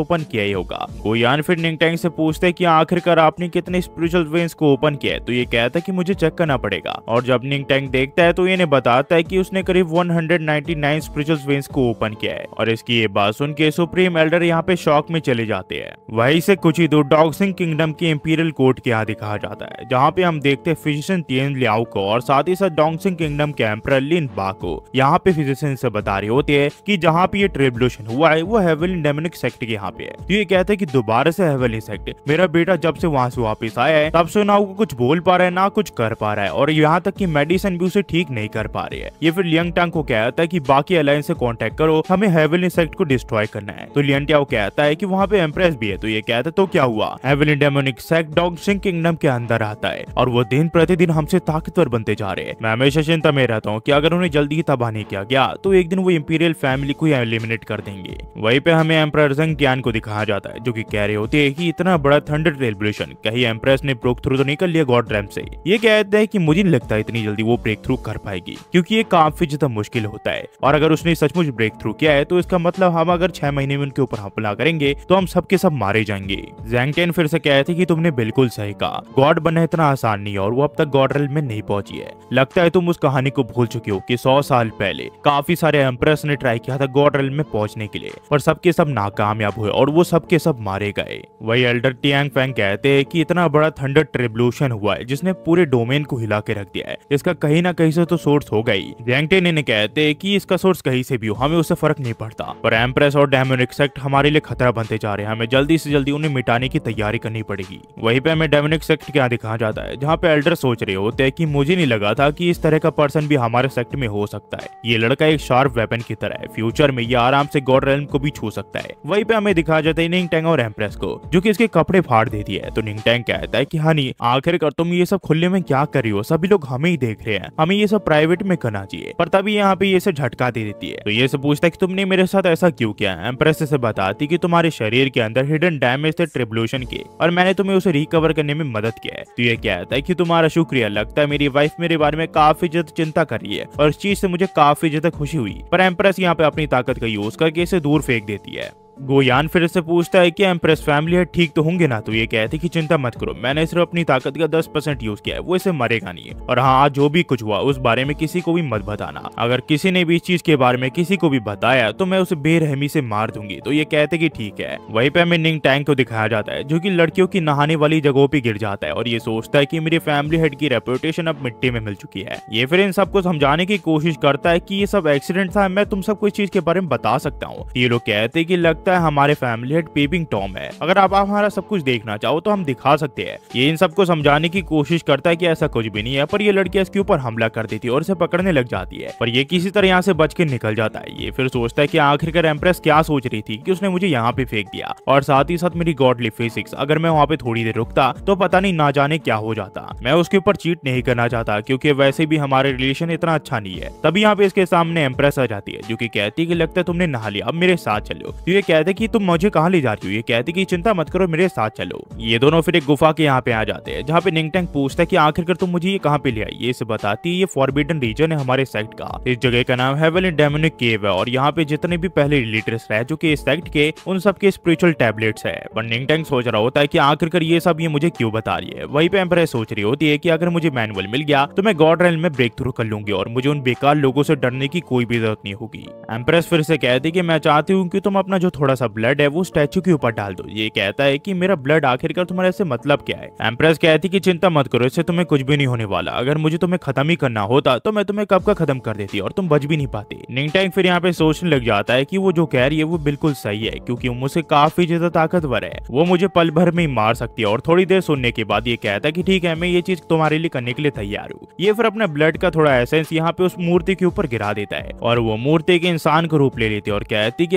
ओपन किया ही होगा कोयान फिर निंग से पूछते हैं कि आखिरकार आपने कितने स्पिरिचुअल वेन्स को ओपन किया है तो ये कहता कि मुझे चेक करना पड़ेगा और जब निंग टैंक देखता है तो ये बताता है कि उसने करीब 199 स्पिरिचुअल वेन्स को ओपन किया है और इसकी ये बात सुन के सुप्रीम एल्डर यहाँ पे शॉक में चले जाते हैं वही से कुछ ही दूर डॉगसिंग किंगडम की इम्पीरियल कोर्ट के यहाँ दिखाया जाता है जहाँ पे हम देखते हैं फिजिशियन तेन लियाओ को और साथ ही साथ डॉगसिंग किंगडम के एम्पर लिन बा को यहाँ पे फिजिशियन से बता रहे होते हैं की जहाँ पे ये हुआ है वो हेवलिन डेमोनिक सेक्ट के यहाँ पे है तो ये कहते हैं की दोबारा से हेवलिन सेक्ट मेरा बेटा जब से वहाँ से वापिस आया है तब से ना वो कुछ बोल पा रहा है ना कुछ कर पा रहा है और यहाँ तक कि मेडिसिन भी उसे ठीक नहीं कर पा रही है ये फिर लियंग टांग को तो कहता है कि बाकी अलायंस से कांटेक्ट करो हमें हेवल इंसेक्ट को डिस्ट्रॉय करना है तो लियन टाओ कहता है की वहाँ पे एम्प्रेस भी है तो ये कहता है तो क्या हुआ हेवल डेमोनिक सेक्ट डॉग सिंह किंगडम के अंदर आता है और वो दिन प्रतिदिन हमसे ताकतवर बनते जा रहे हैं मैं हमेशा चिंता में रहता हूँ की अगर उन्हें जल्दी ही तबाह नहीं किया गया तो एक दिन वो इम्पीरियल फैमिली को एलिमिनेट कर देंगे वही पे हमें एम्प्रेस ज्ञान को दिखाया जाता है जो की कह रहे होते है की इतना बड़ा थंडर रेवल्यूशन कहीं एम्प्रेस ने ब्रोक थ्रू तो नहीं कर लिया गॉड रैम से ये कहते हैं कि मुझे नहीं लगता इतनी जल्दी वो ब्रेक थ्रू कर पाएगी क्योंकि ये काफी ज्यादा मुश्किल होता है और अगर उसने सचमुच ब्रेक थ्रू किया है तो इसका मतलब हम अगर छह महीने में उनके ऊपर हमला करेंगे तो हम सबके सब मारे जाएंगे जैंगटेन फिर से कहते कि तुमने बिल्कुल सही कहा गॉड बनना इतना आसान नहीं और वो अब तक गॉड रेल में नहीं पहुंची है लगता है तुम उस कहानी को भूल चुके हो की सौ साल पहले काफी सारे एम्प्रेस ने ट्राई किया था गॉड रेल में पहुंचने के लिए पर सबके सब नाकामयाब हुए और वो सबके सब मारे गए वही एल्डर टियांग फैंग कहते हैं कि इतना बड़ा थंडर ट्रेबलूशन हुआ है जिसने पूरे डोमेन को हिला के रख दिया है इसका कहीं ना कहीं से तो सोर्स हो गई जेंगटेन इन्हें कहते हैं कि इसका सोर्स कहीं से भी हो हमें उससे फर्क नहीं पड़ता पर एम्प्रेस और डेमोन सेक्ट हमारे लिए खतरा बनते जा रहे हैं हमें जल्दी से जल्दी उन्हें मिटाने की तैयारी करनी पड़ेगी वही पे हमें डेमोनिक सेक्ट के यहाँ दिखाया जाता है जहाँ पे एल्डर सोच रहे होते हैं कि मुझे नहीं लगा था की इस तरह का पर्सन भी हमारे सेक्ट में हो सकता है ये लड़का एक शार्प वेपन की तरह है फ्यूचर में ये आराम से गॉड रेल को भी छू सकता है वही पे हमें दिखा जाता है निंग टैंग और एम्प्रेस को जो की इसके कपड़े फाड़ देती है तो निंग टैंग कहता है की हनी आखिरकार तुम ये सब खुले में क्या कर रही हो सभी लोग हमें ही देख रहे हैं हमें ये सब प्राइवेट में करना चाहिए पर तभी यहाँ पे ये झटका दे देती है तो ये से पूछता है कि तुमने मेरे साथ ऐसा क्यों किया है एम्प्रेस से बताती की तुम्हारे शरीर के अंदर हिडन डैमेज थे ट्रिबुलेशन के और मैंने तुम्हें उसे रिकवर करने में मदद किया है तो ये कहता है की तुम्हारा शुक्रिया लगता है मेरी वाइफ मेरे बारे में काफी ज्यादा चिंता कर रही है और इस चीज ऐसी मुझे काफी ज्यादा खुशी हुई पर एम्प्रेस यहाँ पे अपनी ताकत का यूज करके इसे दूर फेंक देती है गोयान फिर से पूछता है कि एम्प्रेस फैमिली है ठीक तो होंगे ना तो ये कहते कि चिंता मत करो मैंने सिर्फ अपनी ताकत का दस परसेंट यूज किया है वो इसे मरेगा नहीं और हाँ जो भी कुछ हुआ उस बारे में किसी को भी मत बताना अगर किसी ने भी इस चीज के बारे में किसी को भी बताया तो मैं उसे बेरहमी से मार दूंगी तो ये कहते की ठीक है वही पे हमें निंग टैंक को दिखाया जाता है जो की लड़कियों की नहाने वाली जगहों पर गिर जाता है और ये सोचता है की मेरी फैमिली हेड की रेपुटेशन अब मिट्टी में मिल चुकी है ये फिर इन सबको समझाने की कोशिश करता है की ये सब एक्सीडेंट था मैं तुम सबको इस चीज के बारे में बता सकता हूँ ये लोग कहते की लग सकता है हमारे फैमिली हेड पेपिंग टॉम है अगर आप हमारा सब कुछ देखना चाहो तो हम दिखा सकते हैं ये इन सबको समझाने की कोशिश करता है कि ऐसा कुछ भी नहीं है पर ये लड़की इसके ऊपर हमला कर देती है और इसे पकड़ने लग जाती है पर ये किसी तरह यहाँ से बच के निकल जाता है ये फिर सोचता है की आखिरकार एम्प्रेस क्या सोच रही थी की उसने मुझे यहाँ पे फेंक दिया और साथ ही साथ मेरी गॉडली फिजिक्स अगर मैं वहाँ पे थोड़ी देर रुकता तो पता नहीं ना जाने क्या हो जाता मैं उसके ऊपर चीट नहीं करना चाहता क्योंकि वैसे भी हमारे रिलेशन इतना अच्छा नहीं है तभी यहाँ पे इसके सामने एम्प्रेस आ जाती है जो की कहती है की लगता है तुमने नहा लिया अब मेरे साथ चलो तो ये कहते कि तुम मुझे कहाँ ले जा रही हो ये कहते कि चिंता मत करो मेरे साथ चलो ये दोनों फिर एक गुफा के यहाँ पे आ जाते हैं जहाँ पे निंगटेंग पूछता है कि आखिरकार तुम मुझे ये कहाँ पे ले आई ये से बताती है ये फॉरबिडन रीजन है हमारे सेक्ट का इस जगह का नाम हेवन डेमोनिक केव है और यहाँ पे जितने भी पहले रिलीटर्स रहे जो की सेक्ट के उन सबके स्पिरिचुअल टेबलेट्स है पर निंगटेंग सोच रहा होता है की आखिरकार ये सब ये मुझे क्यों बता रही है वही पे एम्पर सोच रही होती है की अगर मुझे मैनुअल मिल गया तो मैं गॉड रेल में ब्रेक थ्रू कर लूंगी और मुझे उन बेकार लोगों से डरने की कोई भी जरूरत नहीं होगी एम्प्रेस फिर से कहती की मैं चाहती हूँ की तुम अपना जो थोड़ा सा ब्लड है वो स्टैचू के ऊपर डाल दो ये कहता है की मेरा ब्लड आखिरकार तुम्हारे ऐसे मतलब क्या है एम्प्रेस कहती की चिंता मत करो इससे तुम्हें कुछ भी नहीं होने वाला अगर मुझे तुम्हें खत्म ही करना होता तो मैं तुम्हें कब का खत्म कर देती और तुम बच भी नहीं पाती निंगटैंग फिर यहाँ पे सोचने लग जाता है की वो जो कह रही है वो बिल्कुल सही है क्यूँकी मुझसे काफी ज्यादा ताकतवर है वो मुझे पल भर में ही मार सकती है और थोड़ी देर सुनने के बाद ये कहता है की ठीक है मैं ये चीज तुम्हारे लिए करने के लिए तैयार हूँ ये फिर अपने ब्लड का थोड़ा एसेंस यहाँ पे उस मूर्ति के ऊपर गिरा देता है और वो मूर्ति के इंसान का रूप ले लेती है और कहती की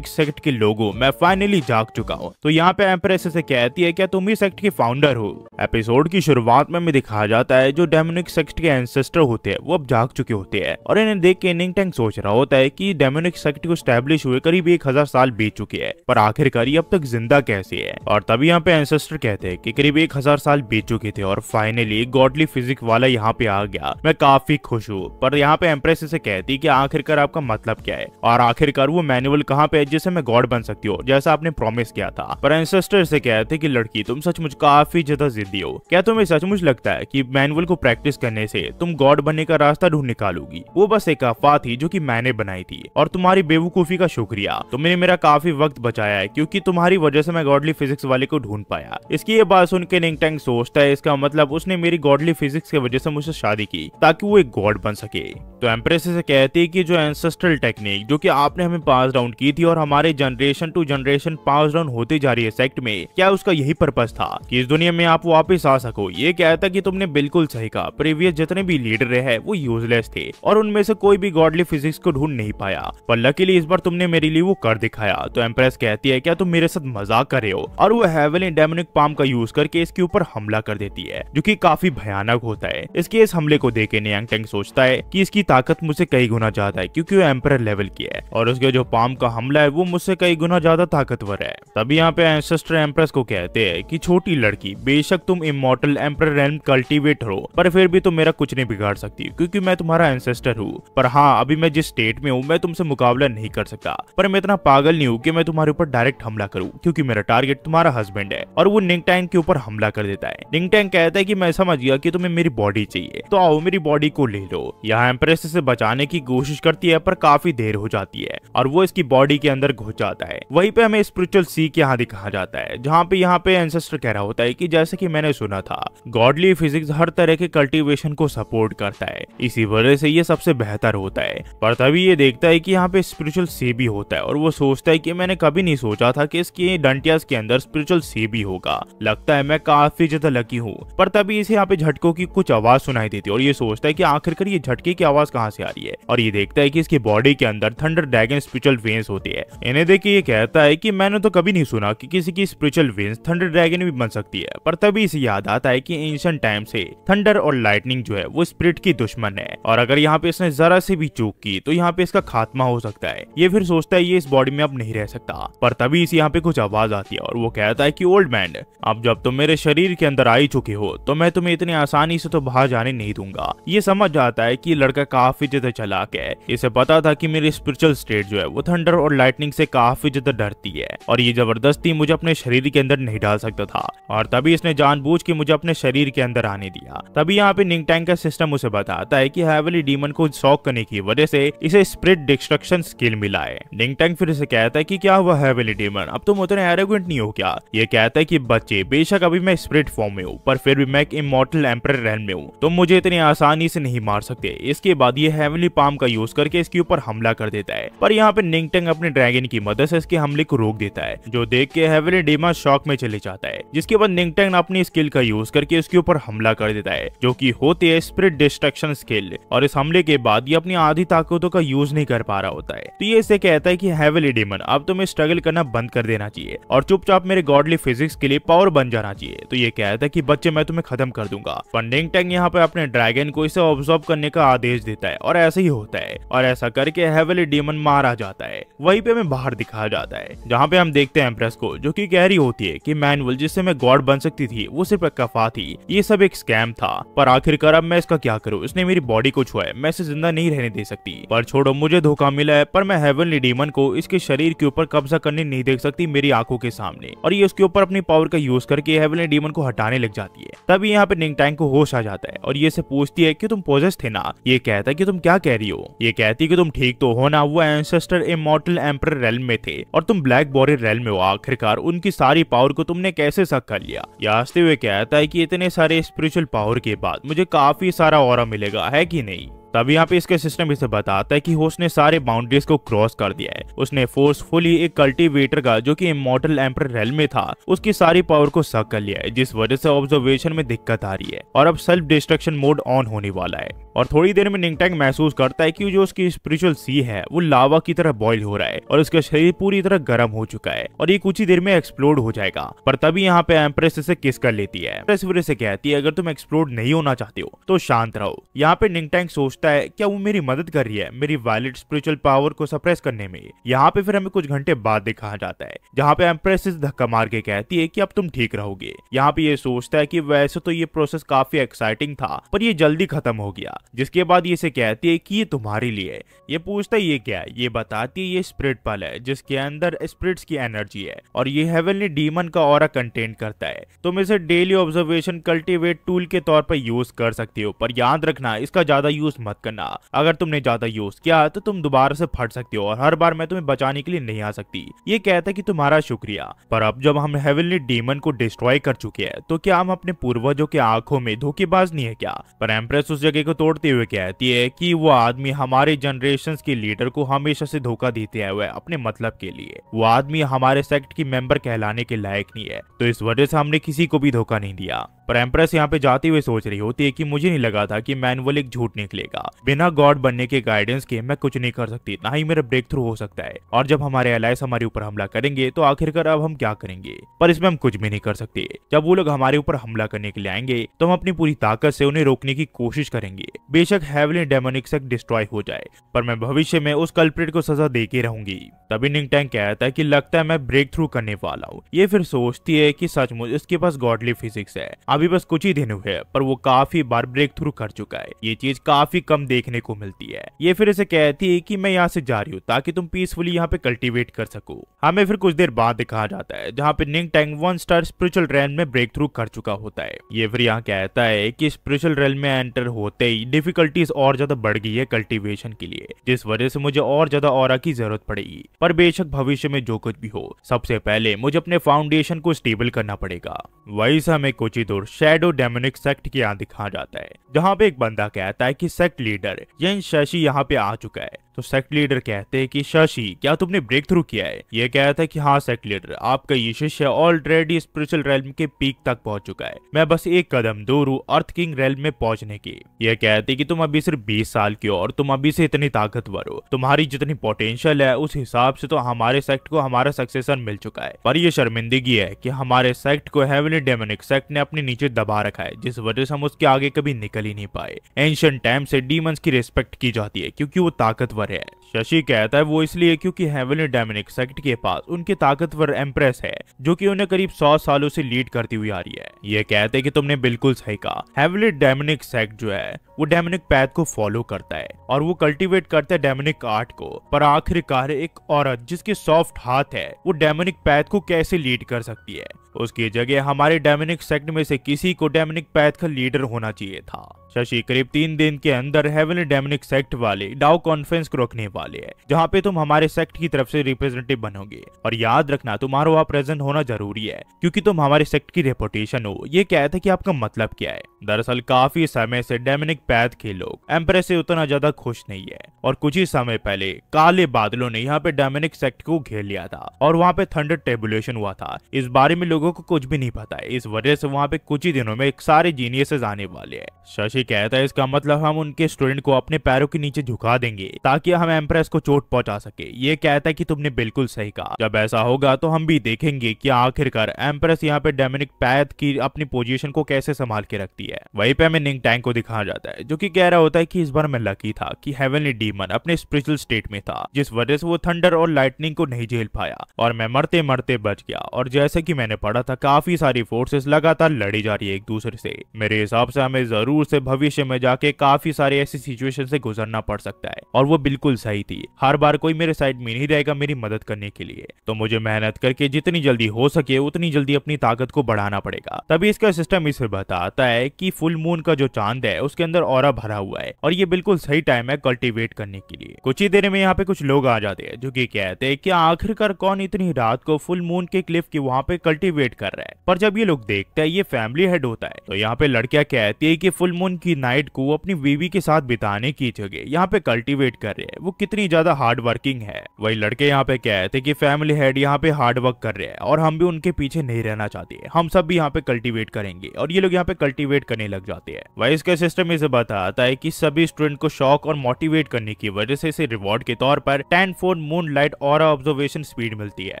कि सेक्ट के लोगो मैं फाइनली जाग चुका हूँ तो यहाँ पे एम्प्रेस से कहती है क्या तुम इस सेक्ट के फाउंडर हो एपिसोड की शुरुआत में दिखाया जाता है जो डेमोनिक सेक्ट के एंसेस्टर होते हैं वो अब जाग चुके होते हैं और इन्हें देख के निंग टैंग सोच रहा होता है की डेमोनिक सेक्ट को स्टेब्लिश हुए करीब एक साल बीत चुके हैं पर आखिरकार अब तक जिंदा कैसे है और तभी यहाँ पे एंसेस्टर कहते हैं की करीब एक साल बीत चुके थे और फाइनली गॉडली फिजिक वाला यहाँ पे आ गया मैं काफी खुश हूँ पर यहाँ पे एम्प्रेस से कहती की आखिरकार आपका मतलब क्या है और आखिरकार वो मैनुअल कहाँ पे है से मैं गॉड बन सकती हूँ जैसा आपने प्रॉमिस किया था पर एंसेस्टर से कहते थे कि लड़की तुम सचमुच काफी ज्यादा जिद्दी हो क्या तुम्हें सचमुच लगता है कि मैनुअल को प्रैक्टिस करने से तुम गॉड बनने का रास्ता ढूंढ निकालोगी वो बस एक अफवाह थी जो की मैंने बनाई थी और तुम्हारी बेवकूफी का शुक्रिया तुमने मेरा काफी वक्त बचाया है क्यूँकी तुम्हारी वजह से मैं गॉडली फिजिक्स वाले को ढूंढ पाया इसकी ये बात सुन के निंगटेंग सोचता है इसका मतलब उसने मेरी गॉडली फिजिक्स की वजह से मुझसे शादी की ताकि वो एक गॉड बन सके तो एम्प्रेस से कहती है कि जो एंसेस्ट्रल टेक्निक जो कि आपने हमें पास डाउन की थी और हम हमारे generation to generation pass down होते जा रही है सेक्ट में क्या उसका यही पर्पज था कि इस दुनिया में आप वापस आ सको ये कहता था कि तुमने बिल्कुल सही कहा प्रीवियस जितने भी लीडर है वो यूजलेस थे और उनमें से कोई भी गॉडली फिजिक्स को ढूंढ नहीं पाया पर लकीली इस बार तुमने मेरे लिए वो कर दिखाया तो एम्प्रेस कहती है क्या तुम मेरे साथ मजाक कर रहे हो और वो हेवलिन डेमोनिक पाम का यूज करके इसके ऊपर हमला कर देती है जो की काफी भयानक होता है इसके इस हमले को देखे नियांग टेंग सोचता है की इसकी ताकत मुझसे कई गुना ज्यादा है क्यूँकी वो एम्पर लेवल की है और उसके जो पाम का हमला है वो मुझसे कई गुना ज्यादा ताकतवर है तभी यहाँ पे एंसेस्टर एम्प्रेस को कहते हैं कि छोटी लड़की बेशक तुम इमोटल एम्पर रैम कल्टिवेटर हो पर फिर भी तुम मेरा कुछ नहीं बिगाड़ सकती क्योंकि मैं तुम्हारा एंसेस्टर हूँ पर हाँ अभी मैं जिस स्टेट में हूँ मैं तुमसे मुकाबला नहीं कर सकता पर मैं इतना पागल नहीं हूँ की मैं तुम्हारे ऊपर डायरेक्ट हमला करूँ क्यूँकी मेरा टारगेट तुम्हारा हस्बैंड है और वो निंग टैंक के ऊपर हमला कर देता है निंग टैंक कहता है की मैं समझ गया की तुम्हें मेरी बॉडी चाहिए तो आओ मेरी बॉडी को ले लो यहाँ एम्प्रेस इसे बचाने की कोशिश करती है पर काफी देर हो जाती है और वो इसकी बॉडी के अंदर अलग हो जाता है वही पे हमें स्पिरिचुअल सीख यहाँ दिखा जाता है जहाँ पे यहाँ पे एंसेस्टर कह रहा होता है की जैसे की मैंने सुना था गॉडली फिजिक्स हर तरह के कल्टिवेशन को सपोर्ट करता है इसी वजह से ये सबसे बेहतर होता है पर तभी ये देखता है की यहाँ पे स्पिरिचुअल सी भी होता है और वो सोचता है की मैंने कभी नहीं सोचा था की इसके डंटियास के अंदर स्पिरिचुअल सी भी होगा लगता है मैं काफी ज्यादा लकी हूँ पर तभी इसे यहाँ पे झटकों की कुछ आवाज सुनाई देती है और ये सोचता है की आखिरकार ये झटके की आवाज कहाँ से आ रही है और ये देखता है की इसकी बॉडी के अंदर थंडर डैगन स्पिरिचुअल वेन्स होती है इन्हें देखिए ये कहता है कि मैंने तो कभी नहीं सुना कि किसी की स्पिरिचुअल विंस थंडर ड्रैगन भी बन सकती है पर तभी इसे याद आता है कि एंशियंट टाइम से थंडर और लाइटनिंग जो है वो स्पिरिट की दुश्मन है और अगर यहाँ पे इसने जरा से भी चूक की तो यहाँ पे इसका खात्मा हो सकता है ये फिर सोचता है ये इस बॉडी में अब नहीं रह सकता पर तभी इसे यहाँ पे कुछ आवाज आती है और वो कहता है की ओल्ड मैन अब जब तुम मेरे शरीर के अंदर आई चुके हो तो मैं तुम्हें इतनी आसानी से तो बाहर जाने नहीं दूंगा ये समझ जाता है की लड़का काफी ज्यादा चलाक है इसे पता था की मेरी स्पिरिचुअल स्टेट जो है वो थंडर और लाइटनिंग लाइटनिंग से काफी ज्यादा डरती है और ये जबरदस्ती मुझे अपने शरीर के अंदर नहीं डाल सकता था और तभी इसने जानबूझ के मुझे अपने शरीर के अंदर आने दिया तभी यहाँ पे निंग टैंक का सिस्टम उसे बताता है की हेवली डीमन को शॉक करने की वजह से इसे स्प्रिट डिस्ट्रक्शन स्किल मिला है निंग टैंक फिर इसे कहता है की क्या हुआ हेवली डीमन अब तुम उतने एरोगेंट नहीं हो क्या ये कहता है की बच्चे बेशक अभी मैं स्प्रिट फॉर्म में हूँ पर फिर भी मैं एक इमोटल एम्पर रैन में हूँ तुम मुझे इतनी आसानी से नहीं मार सकते इसके बाद ये हेवली पाम का यूज करके इसके ऊपर हमला कर देता है पर यहाँ पे निंग निंगटैंग अपने ड्रैगन वैगन की मदद से इसके हमले को रोक देता है जो देख के हेवली डीमा शॉक में चले जाता है जिसके बाद निंगटेंग अपनी स्किल का यूज करके उसके ऊपर हमला कर देता है जो की होती है स्प्रिट डिस्ट्रक्शन स्किल और इस हमले के बाद ये अपनी आधी ताकतों का यूज नहीं कर पा रहा होता है तो ये इसे कहता है की हेवली डीमन अब तुम्हें स्ट्रगल करना बंद कर देना चाहिए और चुपचाप मेरे गॉडली फिजिक्स के लिए पावर बन जाना चाहिए तो ये कहता है की बच्चे मैं तुम्हें खत्म कर दूंगा पर निंगटेंग यहाँ पे अपने ड्रैगन को इसे ऑब्जॉर्व करने का आदेश देता है और ऐसे ही होता है और ऐसा करके हेवली डीमन मारा जाता है वहीं पे में बाहर दिखाया जाता है जहाँ पे हम देखते हैं एम्प्रेस को जो की कह रही होती है की मैनुअल जिससे मैं गॉड बन सकती थी वो सिर्फ एक कफा थी ये सब एक स्कैम था पर आखिरकार अब मैं इसका क्या करूँ इसने मेरी बॉडी को छुआ है मैं इसे जिंदा नहीं रहने दे सकती पर छोड़ो मुझे धोखा मिला है पर मैं हेवनली डीमन को इसके शरीर के ऊपर कब्जा करने नहीं देख सकती मेरी आंखों के सामने और ये उसके ऊपर अपनी पावर का यूज करके हेवनली डीमन को हटाने लग जाती है तभी यहाँ पे निंगटैंग को होश आ जाता है और ये से पूछती है की तुम पोजेस थे ना ये कहता है की तुम क्या कह रही हो ये कहती है की तुम ठीक तो हो ना वो ancestor immortal emperor warrior realm में थे और तुम ब्लैक वॉरियर रेल में हो आखिरकार उनकी सारी पावर को तुमने कैसे सक कर लिया यह हंसते हुए कहता है की इतने सारे स्पिरिचुअल पावर के बाद मुझे काफी सारा और मिलेगा है की नहीं तब यहाँ पे इसका सिस्टम इसे बताता है कि होस्ट ने सारे बाउंड्रीज को क्रॉस कर दिया है उसने फोर्सफुली एक कल्टीवेटर का जो कि इमोटल एम्पर रेल में था उसकी सारी पावर को सक कर लिया है जिस वजह से ऑब्जर्वेशन में दिक्कत आ रही है और अब सेल्फ डिस्ट्रक्शन मोड ऑन होने वाला है और थोड़ी देर में निंगटैंग महसूस करता है कि जो उसकी स्पिरिचुअल सी है वो लावा की तरह बॉइल हो रहा है और उसका शरीर पूरी तरह गर्म हो चुका है और ये कुछ ही देर में एक्सप्लोड हो जाएगा पर तभी यहाँ पे एम्प्रेस इसे किस कर लेती है एम्प्रेस से कहती है अगर तुम एक्सप्लोड नहीं होना चाहते हो तो शांत रहो यहाँ पे निंगटैंग सोचता सकता है क्या वो मेरी मदद कर रही है मेरी वैलिड स्पिरिचुअल पावर को सप्रेस करने में यहाँ पे फिर हमें कुछ घंटे बाद देखा जाता है जहाँ पे एम्प्रेस धक्का मार के कहती है की अब तुम ठीक रहोगे यहाँ पे ये सोचता है की वैसे तो ये प्रोसेस काफी एक्साइटिंग था पर ये जल्दी खत्म हो गया जिसके बाद ये से कहती है की ये तुम्हारे लिए ये पूछता है ये क्या है ये बताती है ये स्प्रिट पल है जिसके अंदर स्प्रिट्स की एनर्जी है और ये हेवनली डीमन का और कंटेन करता है तुम इसे डेली ऑब्जर्वेशन कल्टीवेट टूल के तौर पर यूज कर सकते हो पर याद रखना इसका ज्यादा यूज मत मत करना अगर तुमने ज्यादा यूज किया तो तुम दोबारा से फट सकते हो और हर बार मैं तुम्हें बचाने के लिए नहीं आ सकती ये कहता है की तुम्हारा शुक्रिया पर अब जब हम हेवनली डीमन को डिस्ट्रॉय कर चुके हैं तो क्या हम अपने पूर्वजों के आंखों में धोखेबाज नहीं है क्या पर एम्प्रेस उस जगह को तोड़ते हुए कहती है की वो आदमी हमारे जनरेशन के लीडर को हमेशा से धोखा देते है वह अपने मतलब के लिए वो आदमी हमारे सेक्ट की मेंबर कहलाने के लायक नहीं है तो इस वजह से हमने किसी को भी धोखा नहीं दिया पर एम्प्रेस यहाँ पे जाते हुए सोच रही होती है कि मुझे नहीं लगा था कि मैनुअल एक झूठ निकलेगा बिना गॉड बनने के गाइडेंस के मैं कुछ नहीं कर सकती ना ही मेरा ब्रेक थ्रू हो सकता है और जब हमारे अलायस हमारे ऊपर हमला करेंगे तो आखिरकार अब हम क्या करेंगे पर इसमें हम कुछ भी नहीं कर सकते जब वो लोग हमारे ऊपर हमला करने के लिए आएंगे तो हम अपनी पूरी ताकत से उन्हें रोकने की कोशिश करेंगे बेशक हेवलिन डेमोनिक डिस्ट्रॉय हो जाए पर मैं भविष्य में उस कल्प्रेट को सजा दे के रहूंगी तभी निंग टैंक कहता है की लगता है मैं ब्रेक थ्रू करने वाला हूँ ये फिर सोचती है की सचमुच इसके पास गॉडली फिजिक्स है अभी बस कुछ ही दिन हुए पर वो काफी बार ब्रेक थ्रू कर चुका है ये चीज काफी कम देखने को मिलती है ये फिर इसे कहती है कि मैं यहाँ से जा रही हूँ ताकि तुम पीसफुली यहाँ पे कल्टिवेट कर सको हमें फिर कुछ देर बाद दिखाया जाता है जहाँ पे निंग टैंग वन स्टार स्पिरिचुअल रेल में ब्रेक थ्रू कर चुका होता है ये फिर यहाँ कहता है की स्पिरिचुअल रेल में एंटर होते ही डिफिकल्टीज और ज्यादा बढ़ गई है कल्टिवेशन के लिए जिस वजह से मुझे और ज्यादा और की जरूरत पड़ेगी पर बेशक भविष्य में जो कुछ भी हो सबसे पहले मुझे अपने फाउंडेशन को स्टेबल करना पड़ेगा वही से हमें कुछ ही दूर और शेडो डेमोनिक सेक्ट के यहाँ दिखा जाता है जहाँ पे एक बंदा कहता है कि सेक्ट लीडर यंग शशि यहाँ पे आ चुका है तो सेक्ट लीडर कहते हैं कि शशि क्या तुमने ब्रेक थ्रू किया है ये कहता है कि हाँ सेक्ट लीडर आपका ये शिष्य ऑलरेडी स्पिरिचुअल रेलम के पीक तक पहुंच चुका है मैं बस एक कदम दूर हूँ अर्थ किंग रेल में पहुंचने के ये कहते हैं कि तुम अभी सिर्फ बीस साल की हो और तुम अभी से इतनी ताकतवर हो तुम्हारी जितनी पोटेंशियल है उस हिसाब से तो हमारे सेक्ट को हमारा सक्सेसर मिल चुका है पर यह शर्मिंदगी है की हमारे सेक्ट को हेवली डेमोनिक सेक्ट ने अपने नीचे दबा रखा है जिस वजह से हम उसके आगे कभी निकल ही नहीं पाए एंशियन टाइम से डीमंस की रिस्पेक्ट की जाती है क्योंकि वो ताकतवर ताकतवर है शशि कहता है वो इसलिए क्योंकि हेवल डेमिनिक सेक्ट के पास उनके ताकतवर एम्प्रेस है जो कि उन्हें करीब सौ सालों से लीड करती हुई आ रही है ये कहते कि तुमने बिल्कुल सही कहा हेवल डेमिनिक सेक्ट जो है वो डेमोनिक पैथ को फॉलो करता है और वो कल्टीवेट करता है डेमोनिक आर्ट को पर आखिरकार एक औरत जिसके सॉफ्ट हाथ है वो डेमोनिक पैथ को कैसे लीड कर सकती है उसकी जगह हमारे डेमोनिक सेक्ट में से किसी को डेमोनिक पैथ का लीडर होना चाहिए था शशि करीब तीन दिन के अंदर डेमोनिक सेक्ट वाले डाउ कॉन्फ्रेंस को रखने वाले हैं जहाँ पे तुम हमारे सेक्ट की तरफ से रिप्रेजेंटेटिव बनोगे और याद रखना तुम्हारा वहाँ प्रेजेंट होना जरूरी है क्योंकि तुम हमारे सेक्ट की रेपुटेशन हो ये कहता है कि आपका मतलब क्या है दरअसल काफी समय से डेमोनिक पैथ के लोग एम्प्रेस से उतना ज्यादा खुश नहीं है और कुछ ही समय पहले काले बादलों ने यहाँ पे डायमेनिक सेक्ट को घेर लिया था और वहाँ पे थंडर टेबुलेशन हुआ था इस बारे में लोगों को कुछ भी नहीं पता है इस वजह से वहाँ पे कुछ ही दिनों में एक सारे जीनियसेस आने वाले है शशि कहता है इसका मतलब हम उनके स्टूडेंट को अपने पैरों के नीचे झुका देंगे ताकि हम एम्प्रेस को चोट पहुंचा सके ये कहता है कि तुमने बिल्कुल सही कहा जब ऐसा होगा तो हम भी देखेंगे कि आखिरकार एम्प्रेस यहाँ पे डेमिनिक पैथ की अपनी पोजीशन को कैसे संभाल के रखती है वहीं पे हमें निंग टैंक को दिखाया जाता है है जो कि कह रहा होता है कि इस बार मैं लकी था कि हेवनली डीमन अपने स्पिरिचुअल स्टेट में था जिस वजह से वो थंडर और लाइटनिंग को नहीं झेल पाया और मैं मरते मरते बच गया और जैसे कि मैंने पढ़ा था काफी सारी फोर्सेस लगातार लड़ी जा रही है एक दूसरे से मेरे हिसाब से हमें जरूर से भविष्य में जाके काफी सारे ऐसी सिचुएशन से गुजरना पड़ सकता है और वो बिल्कुल सही थी हर बार कोई मेरे साइड में नहीं रहेगा मेरी मदद करने के लिए तो मुझे मेहनत करके जितनी जल्दी हो सके उतनी जल्दी अपनी ताकत को बढ़ाना पड़ेगा तभी इसका सिस्टम इसे बताता है की फुल मून का जो चांद है उसके अंदर अंदर और भरा हुआ है और ये बिल्कुल सही टाइम है कल्टिवेट करने के लिए कुछ ही देर में यहाँ पे कुछ लोग आ जाते हैं जो की कहते हैं की आखिरकार कौन इतनी रात को फुल मून के क्लिफ की वहाँ पे कल्टिवेट कर रहा है पर जब ये लोग देखते हैं ये फैमिली हेड होता है तो यहाँ पे लड़किया कहती है की फुल मून की नाइट को अपनी बीवी के साथ बिताने की जगह यहाँ पे कल्टिवेट कर रहे हैं वो कितनी ज्यादा हार्ड वर्किंग है वही लड़के यहाँ पे कहते कि फैमिली हेड यहाँ पे हार्ड वर्क कर रहे हैं और हम भी उनके पीछे नहीं रहना चाहते हम सब भी यहाँ पे कल्टीवेट करेंगे और ये लोग यहाँ पे कल्टीवेट करने लग जाते हैं वही इसका सिस्टम इस बताता है कि सभी स्टूडेंट को शौक और मोटिवेट करने की वजह से इसे रिवॉर्ड के तौर पर टेन फोन मून लाइट और ऑब्जर्वेशन स्पीड मिलती है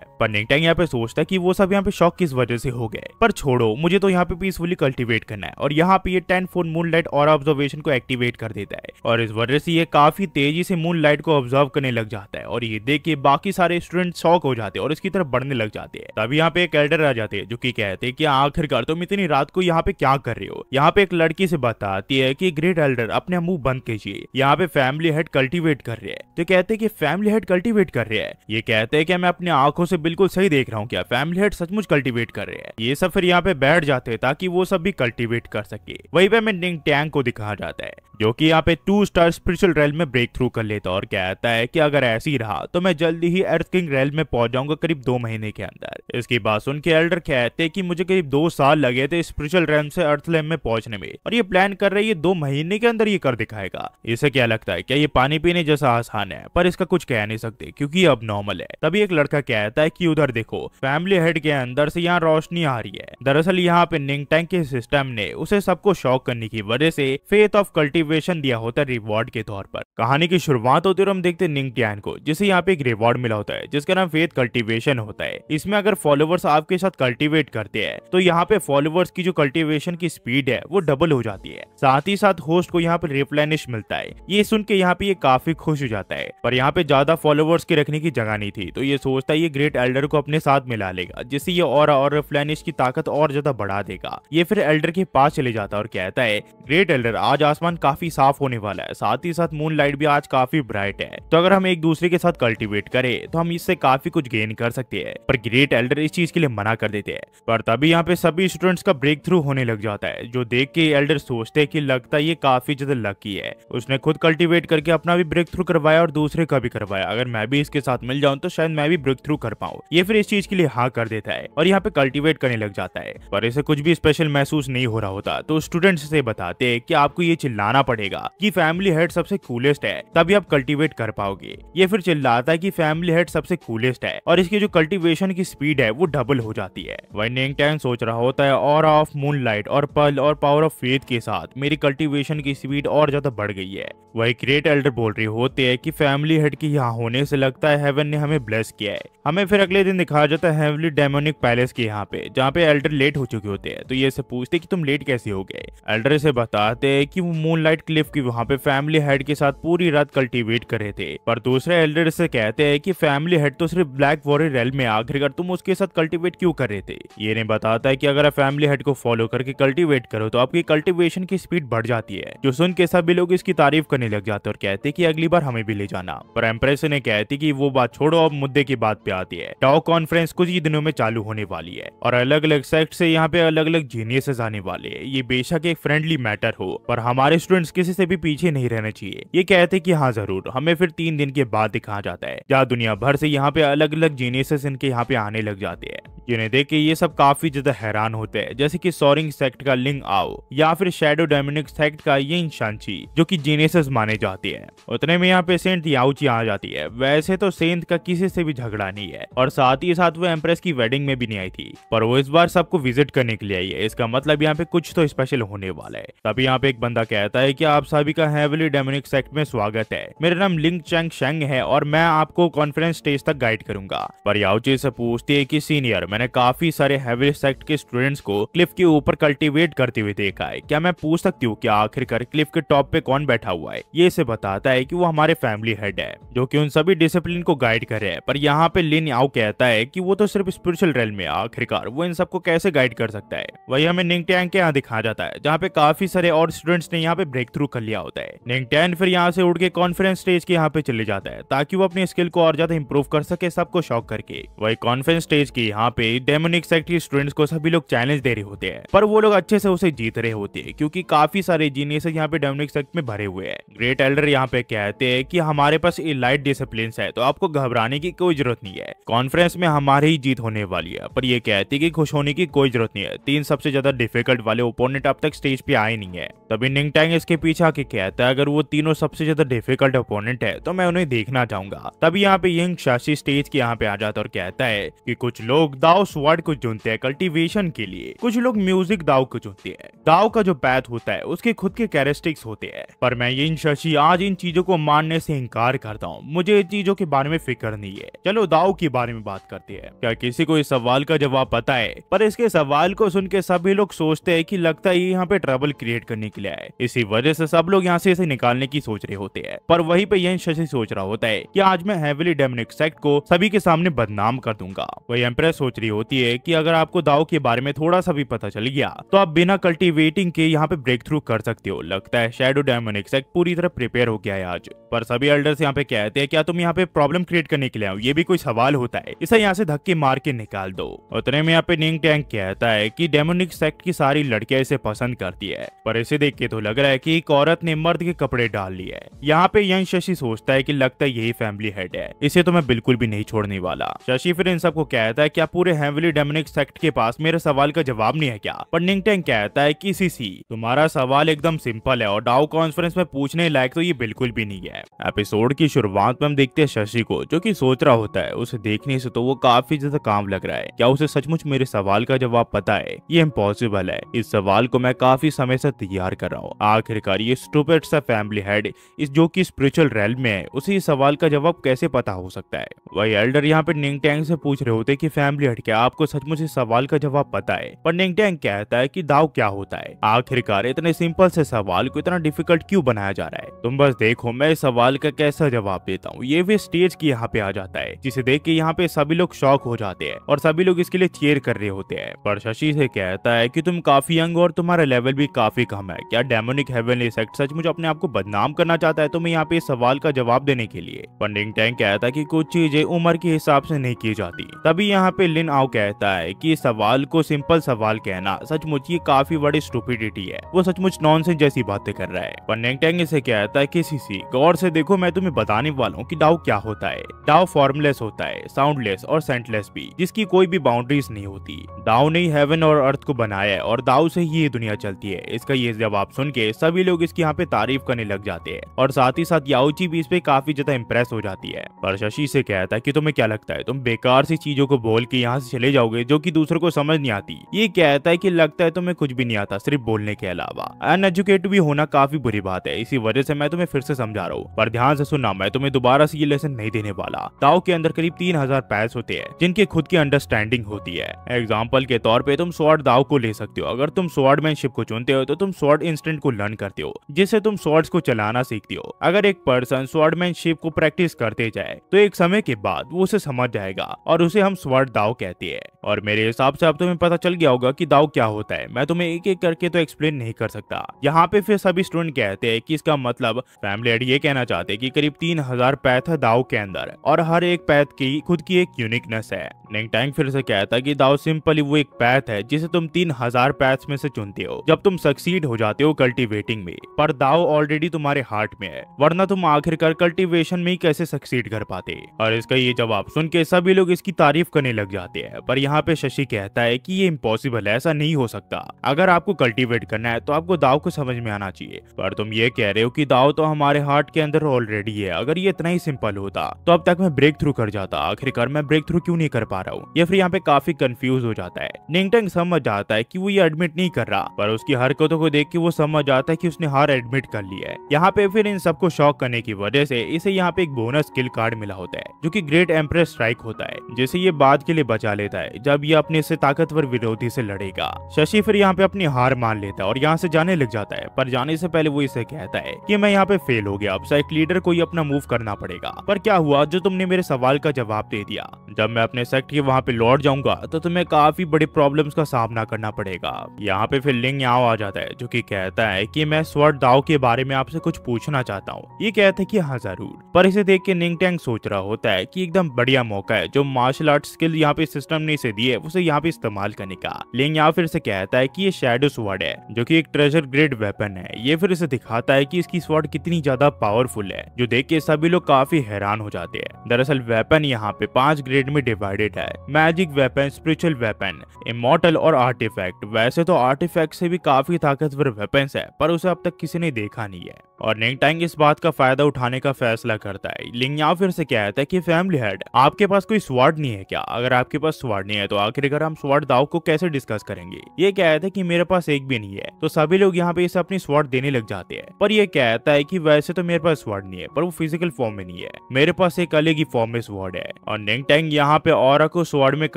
पर नेंगटैंग यहाँ पे सोचता है की वो सब यहाँ पे शौक किस वजह से हो गए पर छोड़ो मुझे तो यहाँ पे पीसफुली कल्टिवेट करना है और यहाँ पे टेन फोन मून लाइट और ऑब्जर्वेशन को एक्टिवेट कर देता है और इस वजह से ये काफी तेजी से मून लाइट को ऑब्जर्व करने लग जाता है और ये देख के बाकी सारे स्टूडेंट शौक हो जाते हैं और इसकी तरफ बढ़ने लग जाते हैं तभी यहाँ पे एक एल्डर आ जाते हैं जो की कहते हैं की आखिरकार तुम इतनी रात को यहाँ पे क्या कर रहे हो यहाँ पे एक लड़की से बताती है की ग्रेट एल्डर अपने मुंह बंद कीजिए यहाँ पे फैमिली हेड कल्टीवेट कर रहे हैं तो कहते हैं कि फैमिली हेड कल्टीवेट कर रहे हैं ये कहते हैं कि मैं अपनी आंखों से बिल्कुल सही देख रहा हूँ क्या फैमिली हेड सचमुच कल्टीवेट कर रहे हैं ये सब फिर यहाँ पे बैठ जाते हैं ताकि वो सब भी कल्टीवेट कर सके वही पे मैं निंग टैंग को दिखाया जाता है जो कि यहाँ पे टू स्टार स्पिरिचुअल रेल में ब्रेक थ्रू कर लेता और कहता है कि अगर ऐसी रहा तो मैं जल्दी ही अर्थ किंग रेल में पहुंच जाऊंगा करीब दो महीने के अंदर इसकी बात सुन के एल्डर कहते हैं कि मुझे करीब दो साल लगे थे स्पिरिचुअल रेल से अर्थ लेम में पहुंचने में और ये प्लान कर रही है दो महीने के अंदर ये कर दिखाएगा इसे क्या लगता है क्या ये पानी पीने जैसा आसान है पर इसका कुछ कह नहीं सकते क्यूँकी ये अब नॉर्मल है तभी एक लड़का कहता है की उधर देखो फैमिली हेड के अंदर से यहाँ रोशनी आ रही है दरअसल यहाँ पे निंग टैंक के सिस्टम ने उसे सबको शौक करने की वजह से फेथ ऑफ कल्टी मोटिवेशन दिया होता है रिवॉर्ड के तौर पर कहानी की शुरुआत होती है हम देखते हैं निंगटियान को जिसे यहाँ पे एक रिवॉर्ड मिला होता है जिसका नाम फेथ कल्टिवेशन होता है इसमें अगर फॉलोवर्स आपके साथ कल्टिवेट करते हैं तो यहाँ पे फॉलोवर्स की जो कल्टिवेशन की स्पीड है वो डबल हो जाती है साथ ही साथ होस्ट को यहाँ पे रिप्लेनिश मिलता है ये सुन के यहाँ पे ये काफी खुश हो जाता है पर यहाँ पे ज्यादा फॉलोवर्स के रखने की जगह नहीं थी तो ये सोचता है ये ग्रेट एल्डर को अपने साथ मिला लेगा जिससे ये और और रिप्लेनिश की ताकत और ज्यादा बढ़ा देगा ये फिर एल्डर के पास चले जाता है और कहता है ग्रेट एल्डर आज आसमान काफी काफी साफ होने वाला है साथ ही साथ मून लाइट भी आज काफी ब्राइट है तो अगर हम एक दूसरे के साथ कल्टीवेट करें तो हम इससे काफी कुछ गेन कर सकते हैं पर ग्रेट एल्डर इस चीज के लिए मना कर देते हैं पर तभी यहाँ पे सभी स्टूडेंट्स का ब्रेक थ्रू होने लग जाता है जो देख के एल्डर सोचते है की लगता ये काफी ज्यादा लकी है उसने खुद कल्टीवेट करके अपना भी ब्रेक थ्रू करवाया और दूसरे का भी करवाया अगर मैं भी इसके साथ मिल जाऊँ तो शायद मैं भी ब्रेक थ्रू कर पाऊँ ये फिर इस चीज के लिए हाँ कर देता है और यहाँ पे कल्टिवेट करने लग जाता है पर इसे कुछ भी स्पेशल महसूस नहीं हो रहा होता तो स्टूडेंट्स से बताते हैं कि आपको ये चिल्लाना करना पड़ेगा कि फैमिली हेड सबसे कूलेस्ट है तभी आप कल्टीवेट कर पाओगे ये फिर चिल्लाता है कि फैमिली हेड सबसे कूलेस्ट है और इसकी जो कल्टीवेशन की स्पीड है वो डबल हो जाती है वही नेंगटैन सोच रहा होता है और ऑफ मून और पल और पावर ऑफ फेथ के साथ मेरी कल्टिवेशन की स्पीड और ज्यादा बढ़ गई है वही ग्रेट एल्डर बोल रही होते है की फैमिली हेड के यहाँ होने से लगता है हेवन ने हमें ब्लेस किया है हमें फिर अगले दिन दिखाया जाता है हेवली डेमोनिक पैलेस के यहाँ पे जहाँ पे एल्डर लेट हो चुके होते हैं तो ये से पूछते कि तुम लेट कैसे हो गए एल्डर से बताते हैं कि वो मून रेड क्लिफ की वहाँ पे फैमिली हेड के साथ पूरी रात कल्टीवेट करे थे पर दूसरे एल्डर से कहते हैं कि फैमिली हेड तो सिर्फ ब्लैक वॉरियर रेल में आखिरकार तुम उसके साथ कल्टीवेट क्यों कर रहे थे ये ने बताता है की अगर आप फैमिली हेड को फॉलो करके कल्टीवेट करो तो आपकी कल्टिवेशन की स्पीड बढ़ जाती है जो सुन के सभी लोग इसकी तारीफ करने लग जाते और कहते की अगली बार हमें भी ले जाना पर एम्प्रेस ने कहती की वो बात छोड़ो अब मुद्दे की बात पे आती है टॉक कॉन्फ्रेंस कुछ ही दिनों में चालू होने वाली है और अलग अलग सेक्ट से यहाँ पे अलग अलग जीनियस आने वाले है ये बेशक एक फ्रेंडली मैटर हो पर हमारे स्टूडेंट फ्रेंड्स किसी से भी पीछे नहीं रहना चाहिए ये कहते कि हाँ जरूर हमें फिर तीन दिन के बाद दिखा जाता है जहाँ दुनिया भर से यहाँ पे अलग अलग जीनियसेस इनके यहाँ पे आने लग जाते हैं जिन्हें देख के ये सब काफी ज्यादा हैरान होते हैं जैसे कि सोरिंग सेक्ट का लिंग आओ या फिर शेडो डेमिनिक सेक्ट का ये इंशांची जो कि जीनेसेस माने जाते हैं उतने में यहाँ पे सेंट याउची आ जाती है वैसे तो सेंट का किसी से भी झगड़ा नहीं है और साथ ही साथ वो एम्प्रेस की वेडिंग में भी नहीं आई थी पर वो इस बार सबको विजिट करने के लिए आई है इसका मतलब यहाँ पे कुछ तो स्पेशल होने वाला है तभी यहाँ पे एक बंदा कहता है कि आप सभी का हैवली डेमोनिक सेक्ट में स्वागत है मेरा नाम लिंग चैंग शेंग है और मैं आपको कॉन्फ्रेंस स्टेज तक गाइड करूंगा पर याउची से पूछती है कि सीनियर मैंने काफी सारे हैवली सेक्ट के स्टूडेंट्स को क्लिफ के ऊपर कल्टीवेट करते हुए देखा है क्या मैं पूछ सकती हूँ की आखिरकार क्लिफ के टॉप पे कौन बैठा हुआ है ये इसे बताता है की वो हमारे फैमिली हेड है जो की उन सभी डिसिप्लिन को गाइड करे हैं पर यहाँ पे लिन याओ कहता है की वो तो सिर्फ स्पिरिचुअल रेल में आखिरकार वो इन सबको कैसे गाइड कर सकता है वही हमें निंग टैंग के यहाँ दिखा जाता है जहाँ पे काफी सारे और स्टूडेंट्स ने यहाँ पे ब्रेक थ्रू कर लिया होता है निंगटेन फिर यहाँ से उठ के कॉन्फ्रेंस स्टेज के यहाँ पे चले जाता है ताकि वो अपने स्किल को और ज्यादा इम्प्रूव कर सके सबको शॉक करके वही कॉन्फ्रेंस स्टेज के यहाँ पे डेमोनिक सेक्टरी स्टूडेंट्स को सभी लोग चैलेंज दे रहे होते हैं पर वो लोग अच्छे से उसे जीत रहे होते हैं क्योंकि काफी सारे जीनियस यहाँ पे डेमोनिक सेक्ट में भरे हुए हैं ग्रेट एल्डर यहाँ पे कहते हैं कि हमारे पास लाइट डिसिप्लिन है तो आपको घबराने की कोई जरूरत नहीं है कॉन्फ्रेंस में हमारे ही जीत होने वाली है पर ये कहती है कि खुश होने की कोई जरूरत नहीं है तीन सबसे ज्यादा डिफिकल्ट वाले ओपोनेंट अब तक स्टेज पे आए नहीं है तभी निंगटैंग इसके के पीछे आके कहता है अगर वो तीनों सबसे ज्यादा डिफिकल्ट अपोनेंट है तो मैं उन्हें देखना चाहूंगा तभी यहाँ पे यंग शासी स्टेज के यहाँ पे आ जाता और कहता है की कुछ लोग दाव स्वर्ड को चुनते हैं कल्टिवेशन के लिए कुछ लोग म्यूजिक दाव को चुनते हैं दाव का जो पैथ होता है उसके खुद के कैरेस्टिक्स होते हैं पर मैं यंग शशि आज इन चीजों को मानने से इनकार करता हूँ मुझे इन चीजों के बारे में फिक्र नहीं है चलो दाव के बारे में बात करते हैं क्या किसी को इस सवाल का जवाब पता है पर इसके सवाल को सुन के सभी लोग सोचते हैं कि लगता है यहाँ पे ट्रबल क्रिएट करने के लिए आए इसी वजह से सब लोग यहाँ से इसे निकालने की सोच रहे होते हैं पर वहीं पे यही शशि सोच रहा होता है कि आज मैं हेवली डेमोनिक सेक्ट को सभी के सामने बदनाम कर दूंगा वही एम्प्रेस सोच रही होती है की अगर आपको दाव के बारे में थोड़ा सा भी पता चल गया तो आप बिना कल्टिवेटिंग के यहाँ पे ब्रेक थ्रू कर सकते हो लगता है शेडो डेमोनिक सेक्ट पूरी तरह प्रिपेयर हो गया है आज पर सभी एल्डर्स यहाँ पे कहते हैं क्या तुम यहाँ पे प्रॉब्लम क्रिएट करने के लिए आओ ये भी कोई सवाल होता है इसे यहाँ से धक्के मार के निकाल दो उतने में यहाँ पे निंग टैंक कहता है की डेमोनिक सेक्ट की सारी लड़कियां इसे पसंद करती है पर इसे देख के तो लग रहा है कि एक औरत ने मर्द के कपड़े डाल लिए यहाँ पे यंग शशि सोचता है की लगता है यही फैमिली हेड है इसे तो मैं बिल्कुल भी नहीं छोड़ने वाला शशि फिर इन सबको कहता है क्या पूरे हेमली डेमनिक सेक्ट के पास मेरे सवाल का जवाब नहीं है क्या पर निंगटेंग कहता है की सी तुम्हारा सवाल एकदम सिंपल है और डाउ कॉन्फ्रेंस में पूछने लायक तो ये बिल्कुल भी नहीं है एपिसोड की शुरुआत में हम देखते हैं शशि को जो की सोच रहा होता है उसे देखने से तो वो काफी ज्यादा काम लग रहा है क्या उसे सचमुच मेरे सवाल का जवाब पता है ये इम्पोसिबल है इस सवाल को मैं काफी समय से तैयार कर रहा हूँ आखिर आखिरकार ये स्टूपेट सा फैमिली हेड इस जो कि स्पिरिचुअल रेल में है उसे इस सवाल का जवाब कैसे पता हो सकता है वही एल्डर यहाँ पे निंग टैंग से पूछ रहे होते कि फैमिली हेड क्या आपको सचमुच इस सवाल का जवाब पता है पर निंग टैंग कहता है कि दाव क्या होता है आखिरकार इतने सिंपल से सवाल को इतना डिफिकल्ट क्यूँ बनाया जा रहा है तुम बस देखो मैं इस सवाल का कैसा जवाब देता हूँ ये भी स्टेज की यहाँ पे आ जाता है जिसे देख के यहाँ पे सभी लोग शौक हो जाते हैं और सभी लोग इसके लिए चेयर कर रहे होते हैं पर शशि से कहता है की तुम काफी यंग और तुम्हारा लेवल भी काफी कम है क्या डेमोनिक है हेवन इफेक्ट सचमुच अपने आप को बदनाम करना चाहता है तो मैं यहाँ पे सवाल का जवाब देने के लिए पंडिंग टैंक कहता है कि कुछ चीजें उम्र के हिसाब से नहीं की जाती तभी यहाँ पे लिन आओ कहता है कि सवाल को सिंपल सवाल कहना सचमुच ये काफी बड़ी स्टूपिडिटी है वो सचमुच नॉन जैसी बातें कर रहा है पंडिंग टैंक इसे कहता है की सीसी गौर से देखो मैं तुम्हें बताने वाला हूँ की डाउ क्या होता है डाउ फॉर्मलेस होता है साउंडलेस और सेंटलेस भी जिसकी कोई भी बाउंड्रीज नहीं होती डाउ ने हेवन और अर्थ को बनाया है और दाऊ से ही ये दुनिया चलती है इसका ये जवाब सुन के सब सभी लोग इसकी यहाँ पे तारीफ करने लग जाते हैं और साथ ही साथ याउची भी इस पे काफी ज्यादा इम्प्रेस हो जाती है पर शशि से कहता है की तुम्हें क्या लगता है तुम बेकार सी चीजों को बोल के यहाँ से चले जाओगे जो की दूसरों को समझ नहीं आती ये कहता है की लगता है तुम्हें कुछ भी नहीं आता सिर्फ बोलने के अलावा अनएजुकेट भी होना काफी बुरी बात है इसी वजह से मैं तुम्हें फिर से समझा रहा हूँ पर ध्यान से सुनना मैं तुम्हें दोबारा से ये लेसन नहीं देने वाला ताओ के अंदर करीब तीन हजार पैस होते हैं जिनके खुद की अंडरस्टैंडिंग होती है एग्जाम्पल के तौर पे तुम स्वॉर्ड दाव को ले सकते हो अगर तुम स्वॉर्डमैनशिप को चुनते हो तो तुम स्वॉर्ड इंस्टेंट को लर्न करते हो जिससे तुम स्वर्ड्स को चलाना सीखते हो अगर एक पर्सन स्वर्डमैनशिप को प्रैक्टिस करते जाए तो एक समय के बाद वो उसे समझ जाएगा और उसे हम स्वर्ड दाव कहते हैं और मेरे हिसाब से अब तुम्हें पता चल गया होगा की दाव क्या होता है मैं तुम्हें एक एक करके तो एक्सप्लेन नहीं कर सकता यहाँ पे फिर सभी स्टूडेंट कहते हैं की इसका मतलब फैमिली एड ये कहना चाहते हैं की करीब तीन हजार पैथ है दाव के अंदर और हर एक पैथ की खुद की एक यूनिकनेस है नेंगटैंग फिर से कहता है कि दाव सिंपली वो एक पैथ है जिसे तुम तीन हजार पैथ में से चुनते हो जब तुम सक्सीड हो जाते हो कल्टीवेटिंग स्टार्टिंग में पर दाव ऑलरेडी तुम्हारे हार्ट में है वरना तुम आखिरकार कल्टीवेशन में ही कैसे सक्सीड कर पाते और इसका ये जवाब सुन के सभी लोग इसकी तारीफ करने लग जाते हैं पर यहाँ पे शशि कहता है की ये इम्पोसिबल है ऐसा नहीं हो सकता अगर आपको कल्टिवेट करना है तो आपको दाव को समझ में आना चाहिए पर तुम ये कह रहे हो की दाव तो हमारे हार्ट के अंदर ऑलरेडी है अगर ये इतना ही सिंपल होता तो अब तक मैं ब्रेक थ्रू कर जाता आखिरकार मैं ब्रेक थ्रू क्यूँ नहीं कर पा रहा हूँ या फिर यहाँ पे काफी कंफ्यूज हो जाता है निंगटंग समझ जाता है कि वो ये एडमिट नहीं कर रहा पर उसकी हरकतों को देख के वो समझ जाता है कि कि उसने हार एडमिट कर लिया है यहाँ पे फिर इन सबको शॉक करने की वजह से इसे यहाँ पे एक बोनस किल कार्ड मिला होता है जो कि ग्रेट एम्प्रेस स्ट्राइक होता है जिसे ये बाद के लिए बचा लेता है जब ये अपने से ताकतवर विरोधी से लड़ेगा शशि फिर यहाँ पे अपनी हार मान लेता है और यहाँ से जाने लग जाता है पर जाने से पहले वो इसे कहता है की मैं यहाँ पे फेल हो गया अब साइक लीडर को ही अपना मूव करना पड़ेगा पर क्या हुआ जो तुमने मेरे सवाल का जवाब दे दिया जब मैं अपने सेक्ट के वहाँ पे लौट जाऊंगा तो तुम्हें काफी बड़े प्रॉब्लम का सामना करना पड़ेगा यहाँ पे फिर लिंग यहाँ आ जाता है जो की कहता है की मैं स्वर्ड दाव के बारे में आपसे कुछ पूछना चाहता हूँ ये कहते हैं कि हाँ जरूर पर इसे देख के निंग टैंग सोच रहा होता है कि एकदम बढ़िया मौका है जो मार्शल आर्ट स्किल यहाँ पे सिस्टम ने इसे दिए उसे यहाँ पे इस्तेमाल करने का लेकिन यहाँ फिर से कहता है की ये शेडो स्वर्ड है जो की एक ट्रेजर ग्रेड वेपन है ये फिर इसे दिखाता है की इसकी स्वर्ड कितनी ज्यादा पावरफुल है जो देख के सभी लोग काफी हैरान हो जाते हैं दरअसल वेपन यहाँ पे पांच ग्रेड में डिवाइडेड है magic weapon spiritual weapon immortal और आर्टिफैक्ट वैसे तो आर्टिफैक्ट से भी काफी ताकतवर वेपन है पर उसे अब तक किसी ने देखा नहीं है और नेंगटांग इस बात का फायदा उठाने का फैसला करता है लिंगयाओ फिर से कहता है कि फैमिली हेड आपके पास कोई स्वाड नहीं है क्या अगर आपके पास स्वाड नहीं है तो आखिरकार हम स्वाड दाव को कैसे डिस्कस करेंगे ये कहता है कि मेरे पास एक भी नहीं है तो सभी लोग यहाँ पे इसे अपनी स्वाड देने लग जाते हैं पर यह कहता है की वैसे तो मेरे पास स्वाड नहीं है पर वो फिजिकल फॉर्म में नहीं है मेरे पास एक अलग ही फॉर्म में स्वाड है और नेंगटांग यहाँ पे और को स्वाड में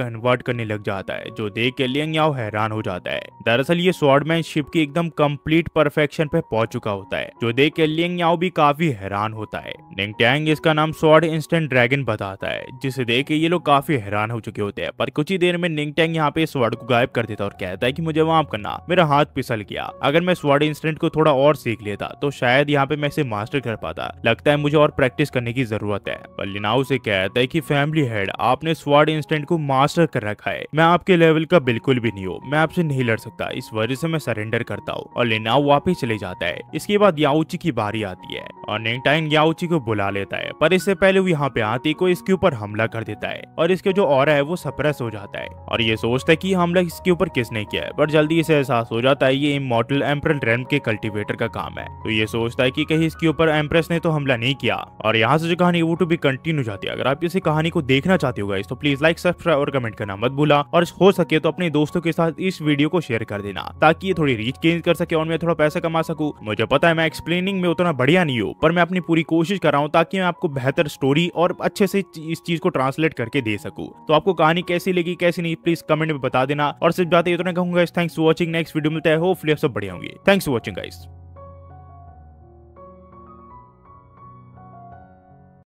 कन्वर्ट करने लग जाता है जो देख के लिंगयाओ हैरान हो जाता है दरअसल ये स्वाडमैन शिप की एकदम कम्प्लीट परफेक्ट डायरेक्शन पे पहुंच चुका होता है जो देख के लिंग याओ भी काफी हैरान होता है निंग टैंग इसका नाम स्वाड इंस्टेंट ड्रैगन बताता है जिसे देख के ये लोग काफी हैरान हो चुके होते हैं पर कुछ ही देर में निंग टैंग यहाँ पे स्वाड को गायब कर देता और कहता है की मुझे माफ करना मेरा हाथ पिसल गया अगर मैं स्वाड इंस्टेंट को थोड़ा और सीख लेता तो शायद यहाँ पे मैं इसे मास्टर कर पाता लगता है मुझे और प्रैक्टिस करने की जरूरत है पर लिनाओ से कहता है की फैमिली हेड आपने स्वाड इंस्टेंट को मास्टर कर रखा है मैं आपके लेवल का बिल्कुल भी नहीं हूँ मैं आपसे नहीं लड़ सकता इस वजह से मैं सरेंडर करता हूँ और लिनाओ वापिस चले जाता है इसके बाद याउची की बारी आती है और नेंगटाइन याउची को बुला लेता है पर इससे पहले वो यहाँ पे आती को इसके ऊपर हमला कर देता है और इसके जो और है वो सप्रेस हो जाता है और ये सोचता है की हमला इसके ऊपर किसने किया है पर जल्दी इसे एहसास हो जाता है ये मॉडल एम्पर रेम के कल्टिवेटर का काम है तो ये सोचता है की कहीं इसके ऊपर एम्प्रेस ने तो हमला नहीं किया और यहाँ से जो कहानी वो टू भी कंटिन्यू जाती है अगर आप इसी कहानी को देखना चाहते हो तो प्लीज लाइक सब्सक्राइब और कमेंट करना मत भूला और हो सके तो अपने दोस्तों के साथ इस वीडियो को शेयर कर देना ताकि ये थोड़ी रीच गेन कर सके और मैं थोड़ा पैसा कमा सकूँ मुझे पता है मैं एक्सप्लेनिंग में उतना बढ़िया नहीं हूँ पर मैं अपनी पूरी कोशिश कर रहा हूँ ताकि मैं आपको बेहतर स्टोरी और अच्छे से इस चीज को ट्रांसलेट करके दे सकूँ तो आपको कहानी कैसी लगी कैसी नहीं प्लीज कमेंट में बता देना और सिर्फ जाते इतना कहूंगा thanks for watching next video मिलता है होपफुली सब बढ़िया होंगे थैंक्स फॉर वॉचिंग गाइस